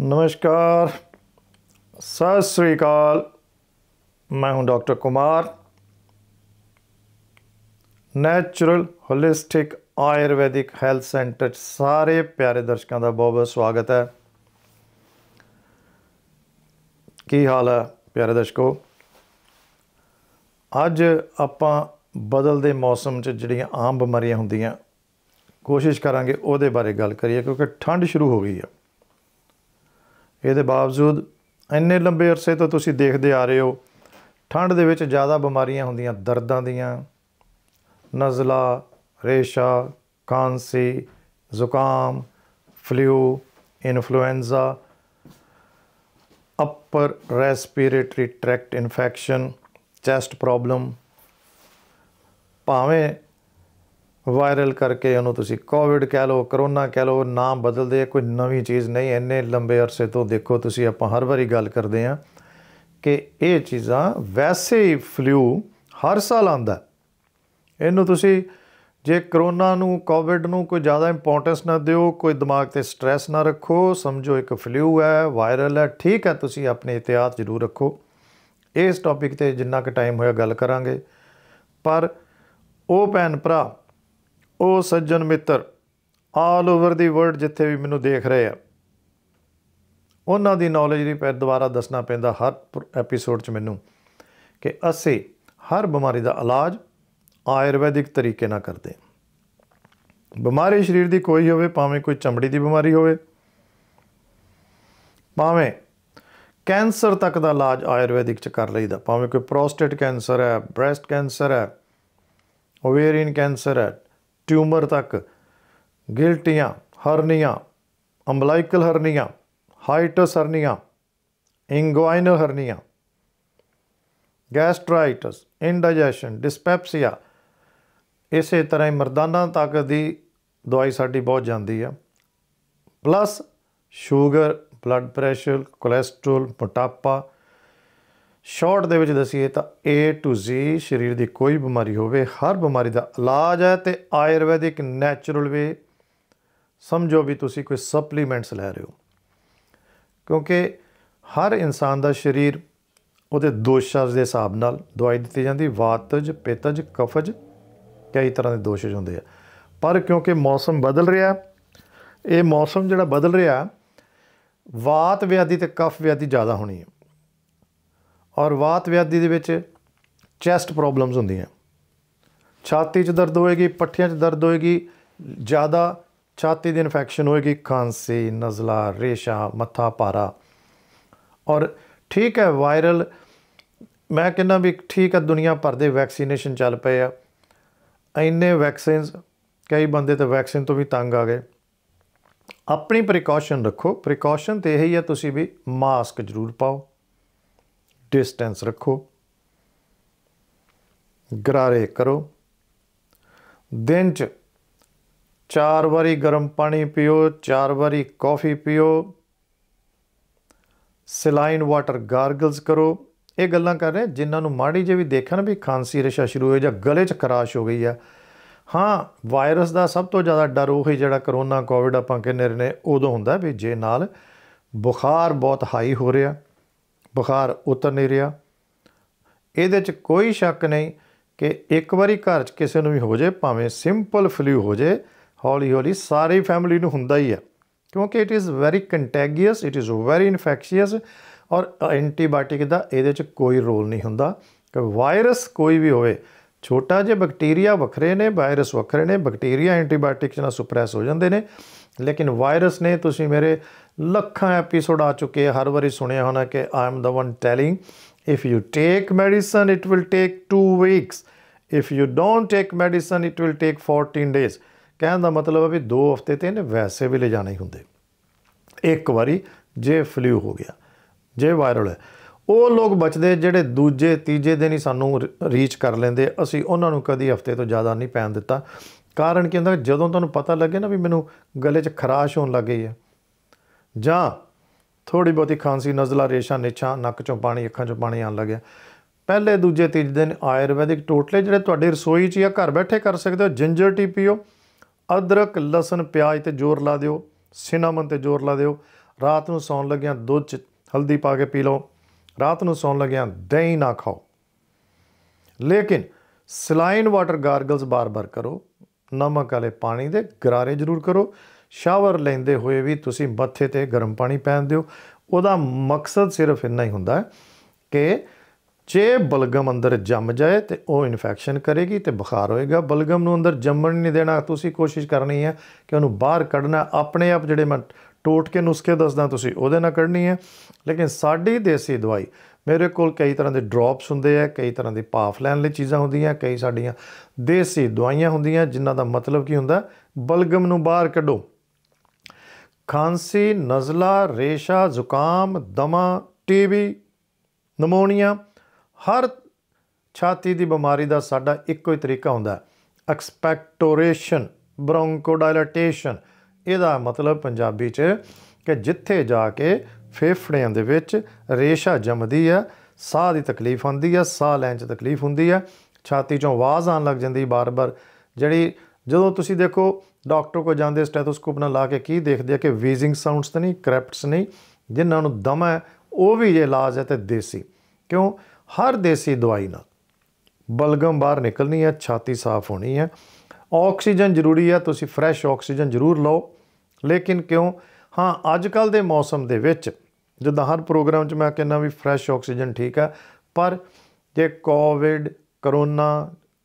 ਨਮਸਕਾਰ ਸਤਿ ਸ੍ਰੀ ਅਕਾਲ ਮੈਂ ਹਾਂ doctor Kumar natural holistic ayurvedic health centre ਸਾਰੇ ਪਿਆਰੇ ਦਰਸ਼ਕਾਂ ਦਾ ਬਹੁਤ-ਬਹੁਤ ਸਵਾਗਤ ਹੈ ਕੀ ਹਾਲ ਹੈ ਪਿਆਰੇ ਦਰਸ਼ਕੋ ਅੱਜ ਆਪਾਂ ਬਦਲਦੇ ਮੌਸਮ 'ਚ ਜਿਹੜੀਆਂ ਆਮ ਬਿਮਾਰੀਆਂ ਹੁੰਦੀਆਂ ਕੋਸ਼ਿਸ਼ ਕਰਾਂਗੇ ਉਹਦੇ ਬਾਰੇ ਗੱਲ ਕਰੀਏ ਕਿਉਂਕਿ ਠੰਡ ਸ਼ੁਰੂ ਹੋ ਗਈ ਹੈ ਇਹਦੇ ਬਾਵਜੂਦ ਇੰਨੇ ਲੰਬੇ ਅਰਸੇ ਤੋਂ ਤੁਸੀਂ ਦੇਖਦੇ ਆ ਰਹੇ ਹੋ ਠੰਡ ਦੇ ਵਿੱਚ ਜ਼ਿਆਦਾ ਬਿਮਾਰੀਆਂ ਹੁੰਦੀਆਂ ਦਰਦਾਂ ਦੀਆਂ ਨਜ਼ਲਾ ਰੇਸ਼ਾ ਕਾਂਸੀ ਜ਼ੁਕਾਮ flu influenza upper respiratory tract infection chest problem ਭਾਵੇਂ ਵਾਇਰਲ ਕਰਕੇ ਉਹਨੂੰ ਤੁਸੀਂ ਕੋਵਿਡ ਕਹਿ ਲਓ ਕਰੋਨਾ ਕਹਿ ਲਓ ਨਾਮ ਬਦਲਦੇ ਕੋਈ ਨਵੀਂ ਚੀਜ਼ ਨਹੀਂ ਐਨੇ ਲੰਬੇ ਅਰਸੇ ਤੋਂ ਦੇਖੋ ਤੁਸੀਂ ਆਪਾਂ ਹਰ ਵਾਰੀ ਗੱਲ ਕਰਦੇ ਆ ਕਿ ਇਹ ਚੀਜ਼ਾਂ ਵੈਸੇ ਹੀ ਫਲੂ ਹਰ ਸਾਲ ਆਂਦਾ ਇਹਨੂੰ ਤੁਸੀਂ ਜੇ ਕਰੋਨਾ ਨੂੰ ਕੋਵਿਡ ਨੂੰ ਕੋਈ ਜ਼ਿਆਦਾ ਇੰਪੋਰਟੈਂਸ ਨਾ ਦਿਓ ਕੋਈ ਦਿਮਾਗ ਤੇ ਸਟ्रेस ਨਾ ਰੱਖੋ ਸਮਝੋ ਇੱਕ ਫਲੂ ਹੈ ਵਾਇਰਲ ਹੈ ਠੀਕ ਹੈ ਤੁਸੀਂ ਆਪਣੇ ਇਤਿਹਾਸ ਜ਼ਰੂਰ ਰੱਖੋ ਇਸ ਟੌਪਿਕ ਤੇ ਜਿੰਨਾ ਕੁ ਟਾਈਮ ਹੋਇਆ ਗੱਲ ਕਰਾਂਗੇ ਪਰ ਉਹ ਭੈਣ ਭਰਾ ਉਹ ਸੱਜਣ ਮਿੱਤਰ ਆਲ ਓਵਰ ਦੀ ਵਰਲਡ ਜਿੱਥੇ ਵੀ ਮੈਨੂੰ ਦੇਖ ਰਹੇ ਆ ਉਹਨਾਂ ਦੀ ਨੌਲੇਜ ਦੀ ਪੈ ਦੁਬਾਰਾ ਦੱਸਣਾ ਪੈਂਦਾ ਹਰ ਐਪੀਸੋਡ 'ਚ ਮੈਨੂੰ ਕਿ ਅਸੀਂ ਹਰ ਬਿਮਾਰੀ ਦਾ ਇਲਾਜ ਆਯੁਰਵੈਦਿਕ ਤਰੀਕੇ ਨਾਲ ਕਰਦੇ ਬਿਮਾਰੀ ਸਰੀਰ ਦੀ ਕੋਈ ਹੋਵੇ ਭਾਵੇਂ ਕੋਈ ਚਮੜੀ ਦੀ ਬਿਮਾਰੀ ਹੋਵੇ ਭਾਵੇਂ ਕੈਂਸਰ ਤੱਕ ਦਾ ਇਲਾਜ ਆਯੁਰਵੈਦਿਕ ਚ ਕਰ ਲਈਦਾ ਭਾਵੇਂ ਕੋਈ ਪ੍ਰੋਸਟੇਟ ਕੈਂਸਰ ਹੈ ਬ੍ਰੈਸਟ ਕੈਂਸਰ ਹੈ ਓਵੇਰੀਨ ਕੈਂਸਰ ਹੈ ਟਿਊਮਰ ਤੱਕ ਗਿਲਟੀਆਂ ਹਰਨੀਆਂ ਅੰਬਲਾਈਕਲ ਹਰਨੀਆਂ ਹਾਈਟਸ ਹਰਨੀਆਂ ਇੰਗੋਇਨਲ ਹਰਨੀਆਂ ਗੈਸਟ੍ਰਾਈਟਸ ਇੰਡਾਈਜੈਸ਼ਨ ਡਿਸਪੈਪਸੀਆ ਇਸੇ ਤਰ੍ਹਾਂ ਹੀ ਮਰਦਾਨਾ ਤੱਕ ਦੀ ਦਵਾਈ ਸਾਡੀ ਬਹੁਤ ਜਾਂਦੀ ਆ plus sugar blood pressure cholesterol ਮੋਟਾਪਾ ਸ਼ਾਰਟ ਦੇ ਵਿੱਚ ਦਸੀਏ ਤਾਂ A to Z ਸਰੀਰ ਦੀ ਕੋਈ ਬਿਮਾਰੀ ਹੋਵੇ ਹਰ ਬਿਮਾਰੀ ਦਾ ਇਲਾਜ ਹੈ ਤੇ ਆਯੁਰਵੈਦਿਕ ਨੈਚੁਰਲ ਵੇ ਸਮਝੋ ਵੀ ਤੁਸੀਂ ਕੋਈ ਸਪਲੀਮੈਂਟਸ ਲੈ ਰਹੇ ਹੋ ਕਿਉਂਕਿ ਹਰ ਇਨਸਾਨ ਦਾ ਸਰੀਰ ਉਹਦੇ ਦੋਸ਼ਾਂ ਦੇ ਹਿਸਾਬ ਨਾਲ ਦਵਾਈ ਦਿੱਤੀ ਜਾਂਦੀ ਵਾਤਜ ਪੇਤਜ ਕਫਜ ਕਈ ਤਰ੍ਹਾਂ ਦੇ ਦੋਸ਼ ਹੁੰਦੇ ਆ ਪਰ ਕਿਉਂਕਿ ਮੌਸਮ ਬਦਲ ਰਿਹਾ ਇਹ ਮੌਸਮ ਜਿਹੜਾ ਬਦਲ ਰਿਹਾ ਵਾਤ ਵਿਆਧੀ ਤੇ ਕਫ ਵਿਆਧੀ ਜ਼ਿਆਦਾ ਹੋਣੀ ਹੈ ਔਰ ਵਾਤ ਵਿਆਧੀ ਦੇ ਵਿੱਚ ਚੈਸਟ ਪ੍ਰੋਬਲਮਸ ਹੁੰਦੀਆਂ ਛਾਤੀ 'ਚ ਦਰਦ ਹੋਏਗੀ ਪੱਠੀਆਂ 'ਚ ਦਰਦ ਹੋਏਗੀ ਜ਼ਿਆਦਾ ਛਾਤੀ ਦੀ ਇਨਫੈਕਸ਼ਨ ਹੋਏਗੀ ਖਾਂਸੀ ਨਜ਼ਲਾ ਰੇਸ਼ਾ ਮੱਥਾ ਪਾਰਾ ਔਰ ਠੀਕ ਹੈ ਵਾਇਰਲ ਮੈਂ ਕਹਿੰਦਾ ਵੀ ਠੀਕ ਹੈ ਦੁਨੀਆ ਭਰ ਦੇ ਵੈਕਸੀਨੇਸ਼ਨ ਚੱਲ ਪਏ ਆ ਇੰਨੇ ਵੈਕਸੀਨਸ ਕਈ ਬੰਦੇ ਤਾਂ ਵੈਕਸੀਨ ਤੋਂ ਵੀ ਤੰਗ ਆ ਗਏ ਆਪਣੀ ਪ੍ਰੀਕਾਸ਼ਨ ਰੱਖੋ ਪ੍ਰੀਕਾਸ਼ਨ ਤੇ ਇਹ ਹੀ ਹੈ ਤੁਸੀਂ ਵੀ ਮਾਸਕ ਜ਼ਰੂਰ ਪਾਓ ਡਿਸਟੈਂਸ ਰੱਖੋ ਗਰਾਰੇ ਕਰੋ ਦਿਨ 'ਚ ਚਾਰ ਵਾਰੀ ਗਰਮ ਪਾਣੀ ਪੀਓ ਚਾਰ ਵਾਰੀ ਕਾਫੀ ਪੀਓ ਸਲਾਈਨ ਵਾਟਰ ਗਾਰਗਲਸ ਕਰੋ ਇਹ ਗੱਲਾਂ ਕਰ ਰਹੇ ਜਿਨ੍ਹਾਂ ਨੂੰ ਮਾੜੀ ਜੇ ਵੀ ਦੇਖਣ ਵੀ ਖਾਂਸੀ ਰਸ਼ਾ ਸ਼ੁਰੂ ਹੋਇਆ ਜਾਂ ਗਲੇ 'ਚ ਖਰਾਸ਼ ਹੋ ਗਈ ਆ ਹਾਂ ਵਾਇਰਸ ਦਾ ਸਭ ਤੋਂ ਜ਼ਿਆਦਾ ਡਰ ਉਹ ਹੀ ਜਿਹੜਾ ਕਰੋਨਾ ਕੋਵਿਡ ਆਪਾਂ ਕਹਿੰਦੇ ਨੇ ਉਦੋਂ ਹੁੰਦਾ ਵੀ ਜੇ ਨਾਲ ਬੁਖਾਰ ਬਹੁਤ ਹਾਈ ਹੋ ਰਿਹਾ ਬੁਖਾਰ ਉਤਰ ਨਹੀਂ ਰਿਹਾ ਇਹਦੇ 'ਚ ਕੋਈ ਸ਼ੱਕ ਨਹੀਂ ਕਿ ਇੱਕ ਵਾਰੀ ਘਰ 'ਚ ਕਿਸੇ ਨੂੰ ਵੀ ਹੋ ਜੇ ਭਾਵੇਂ ਸਿੰਪਲ ਫਲੂ ਹੋ ਜੇ ਹੌਲੀ ਹੌਲੀ ਸਾਰੀ ਫੈਮਿਲੀ ਨੂੰ ਹੁੰਦਾ ਹੀ ਆ ਕਿਉਂਕਿ it is very contagious it is very infectious ਔਰ ਐਂਟੀਬਾਇਓਟਿਕ ਦਾ ਇਹਦੇ 'ਚ ਕੋਈ ਰੋਲ ਨਹੀਂ ਹੁੰਦਾ ਕਿ ਵਾਇਰਸ ਕੋਈ ਵੀ ਹੋਵੇ ਛੋਟਾ ਜਿਹਾ ਬੈਕਟੀਰੀਆ ਵੱਖਰੇ ਨੇ ਵਾਇਰਸ ਵੱਖਰੇ ਨੇ ਬੈਕਟੀਰੀਆ ਐਂਟੀਬਾਇਓਟਿਕਸ ਨਾਲ ਸੁਪਰੈਸ ਹੋ ਜਾਂਦੇ ਨੇ ਲੇਕਿਨ ਵਾਇਰਸ ਨੇ ਤੁਸੀਂ ਮੇਰੇ ਲੱਖਾਂ ਐਪੀਸੋਡ ਆ ਚੁੱਕੇ ਹਰ ਵਾਰੀ ਸੁਣਿਆ ਹੋਣਾ ਕਿ I am the one telling if you take medicine it will take 2 weeks if you don't take medicine it will take 14 days ਕਹਿਣ ਦਾ ਮਤਲਬ ਹੈ ਵੀ 2 ਹਫ਼ਤੇ ਤੇ ਇਹਨੇ ਵੈਸੇ ਵੀ ਲੈ ਜਾਣਾ ਹੀ ਹੁੰਦੇ ਇੱਕ ਵਾਰੀ ਜੇ ਫਲੂ ਹੋ ਗਿਆ ਜੇ ਵਾਇਰਲ ਹੈ ਉਹ ਲੋਕ ਬਚਦੇ ਜਿਹੜੇ ਦੂਜੇ ਤੀਜੇ ਦਿਨ ਹੀ ਸਾਨੂੰ ਰੀਚ ਕਰ ਲੈਂਦੇ ਅਸੀਂ ਉਹਨਾਂ ਨੂੰ ਕਦੀ ਹਫ਼ਤੇ ਤੋਂ ਜ਼ਿਆਦਾ ਨਹੀਂ ਪੈਣ ਦਿੱਤਾ ਕਾਰਨ ਕੀ ਹੁੰਦਾ ਜਦੋਂ ਤੁਹਾਨੂੰ ਪਤਾ ਲੱਗੇ ਨਾ ਵੀ ਮੈਨੂੰ ਗਲੇ 'ਚ ਖਰਾਸ਼ ਹੋਣ ਲੱਗ ਗਈ ਹੈ ਜਾਂ ਥੋੜੀ ਬਹੁਤੀ ਖਾਂਸੀ ਨਜ਼ਲਾ ਰੇਸ਼ਾ ਨਿਛਾ ਨੱਕ ਚੋਂ ਪਾਣੀ ਅੱਖਾਂ ਚੋਂ ਪਾਣੀ ਆਣ ਲੱਗਿਆ ਪਹਿਲੇ ਦੂਜੇ ਤੀਜੇ ਦਿਨ ਆਯੁਰਵੈਦਿਕ ਟੋਟਲੇ ਜਿਹੜੇ ਤੁਹਾਡੇ ਰਸੋਈ 'ਚ ਜਾਂ ਘਰ ਬੈਠੇ ਕਰ ਸਕਦੇ ਹੋ ਜਿੰਜਰ ਟੀ ਪੀਓ ਅਦਰਕ ਲਸਣ ਪਿਆਜ਼ ਤੇ ਜ਼ੋਰ ਲਾ ਦਿਓ ਸਿਨਾਮਨ ਤੇ ਜ਼ੋਰ ਲਾ ਦਿਓ ਰਾਤ ਨੂੰ ਸੌਣ ਲੱਗਿਆਂ ਦੁੱਧ 'ਚ ਹਲਦੀ ਪਾ ਕੇ ਪੀ ਲਓ ਰਾਤ ਨੂੰ ਸੌਣ ਲੱਗਿਆਂ ਦਹੀਂ ਨਾ ਖਾਓ ਲੇਕਿਨ ਸਲਾਈਨ ਵਾਟਰ ਗਾਰਗਲਸ ਬਾਰ-ਬਾਰ ਕਰੋ ਨਮਕ ਵਾਲੇ ਪਾਣੀ ਦੇ ਗਰਾਰੇ ਜ਼ਰੂਰ ਕਰੋ ਸ਼ਾਵਰ ਲੈਂਦੇ ਹੋਏ ਵੀ ਤੁਸੀਂ ਮੱਥੇ ਤੇ ਗਰਮ ਪਾਣੀ ਪੈਣ ਦਿਓ ਉਹਦਾ ਮਕਸਦ ਸਿਰਫ ਇੰਨਾ ਹੀ ਹੁੰਦਾ ਹੈ ਕਿ ਜੇ ਬਲਗਮ ਅੰਦਰ ਜੰਮ ਜਾਏ ਤੇ ਉਹ ਇਨਫੈਕਸ਼ਨ ਕਰੇਗੀ ਤੇ ਬੁਖਾਰ ਹੋਏਗਾ ਬਲਗਮ ਨੂੰ ਅੰਦਰ ਜੰਮਣ ਨਹੀਂ ਦੇਣਾ ਤੁਸੀਂ ਕੋਸ਼ਿਸ਼ ਕਰਨੀ ਹੈ ਕਿ ਉਹਨੂੰ ਬਾਹਰ ਕੱਢਣਾ ਆਪਣੇ ਆਪ ਜਿਹੜੇ ਮੈਂ ਟੋਟ ਕੇ ਨੁਸਖੇ ਦੱਸਦਾ ਤੁਸੀਂ ਉਹਦੇ ਨਾਲ ਕੱਢਣੀ ਹੈ ਲੇਕਿਨ ਸਾਡੀ ਦੇਸੀ ਦਵਾਈ ਮੇਰੇ ਕੋਲ ਕਈ ਤਰ੍ਹਾਂ ਦੇ ਡ੍ਰੌਪਸ ਹੁੰਦੇ ਆ ਕਈ ਤਰ੍ਹਾਂ ਦੇ ਪਾਫ ਲੈਣ ਲਈ ਚੀਜ਼ਾਂ ਹੁੰਦੀਆਂ ਕਈ ਸਾਡੀਆਂ ਦੇਸੀ ਦਵਾਈਆਂ ਹੁੰਦੀਆਂ ਜਿਨ੍ਹਾਂ ਦਾ ਮਤਲਬ ਕੀ ਹੁੰਦਾ ਬਲਗਮ ਨੂੰ ਬਾਹਰ ਕੱਢੋ ਖਾਂਸੀ ਨਜ਼ਲਾ ਰੇਸ਼ਾ ਜ਼ੁਕਾਮ ਦਮਾ ਟੀਬੀ ਨਮੋਨੀਆ ਹਰ ਛਾਤੀ ਦੀ ਬਿਮਾਰੀ ਦਾ ਸਾਡਾ ਇੱਕੋ ਹੀ ਤਰੀਕਾ ਹੁੰਦਾ ਐਕਸਪੈਕਟੋਰੇਸ਼ਨ ਬ੍ਰੌਂਕੋਡਾਇਲੇਟੇਸ਼ਨ ਇਹਦਾ ਮਤਲਬ ਪੰਜਾਬੀ 'ਚ ਕਿ ਜਿੱਥੇ ਜਾ ਕੇ ਫੇਫੜਿਆਂ ਦੇ ਵਿੱਚ ਰੇਸ਼ਾ ਜੰਮਦੀ ਆ ਸਾਹ ਦੀ ਤਕਲੀਫ ਹੁੰਦੀ ਆ ਸਾਹ ਲੈਣ 'ਚ ਤਕਲੀਫ ਹੁੰਦੀ ਆ ਛਾਤੀ 'ਚੋਂ ਆਵਾਜ਼ ਆਉਣ ਲੱਗ ਜਾਂਦੀ ਬਾਰ-ਬਾਰ ਜਿਹੜੀ ਜਦੋਂ ਤੁਸੀਂ ਦੇਖੋ ਡਾਕਟਰ ਕੋ ਜਾਂਦੇ ਸਟੈਥੋਸਕੋਪ ਨਾਲ ਲਾ ਕੇ ਕੀ ਦੇਖਦੇ ਆ ਕਿ ਵੀਜ਼ਿੰਗ ਸਾਊਂਡਸ ਤਾਂ ਨਹੀਂ ਕ੍ਰੈਪਟਸ ਨਹੀਂ ਜਿਨ੍ਹਾਂ ਨੂੰ ਦਮ ਹੈ ਉਹ ਵੀ ਇਲਾਜ ਹੈ ਤੇ ਦੇਸੀ ਕਿਉਂ ਹਰ ਦੇਸੀ ਦਵਾਈ ਨਾਲ ਬਲਗਮ ਬਾਹਰ ਨਿਕਲਣੀ ਹੈ ਛਾਤੀ ਸਾਫ਼ ਹੋਣੀ ਹੈ ਆਕਸੀਜਨ ਜ਼ਰੂਰੀ ਹੈ ਤੁਸੀਂ ਫਰੈਸ਼ ਆਕਸੀਜਨ ਜ਼ਰੂਰ ਲਓ ਲੇਕਿਨ ਕਿਉਂ ਹਾਂ ਅੱਜ ਕੱਲ ਦੇ ਮੌਸਮ ਦੇ ਵਿੱਚ ਜਦੋਂ ਹਰ ਪ੍ਰੋਗਰਾਮ 'ਚ ਮੈਂ ਕਹਿੰਦਾ ਵੀ ਫਰੈਸ਼ ਆਕਸੀਜਨ ਠੀਕ ਹੈ ਪਰ ਜੇ ਕੋਵਿਡ ਕਰੋਨਾ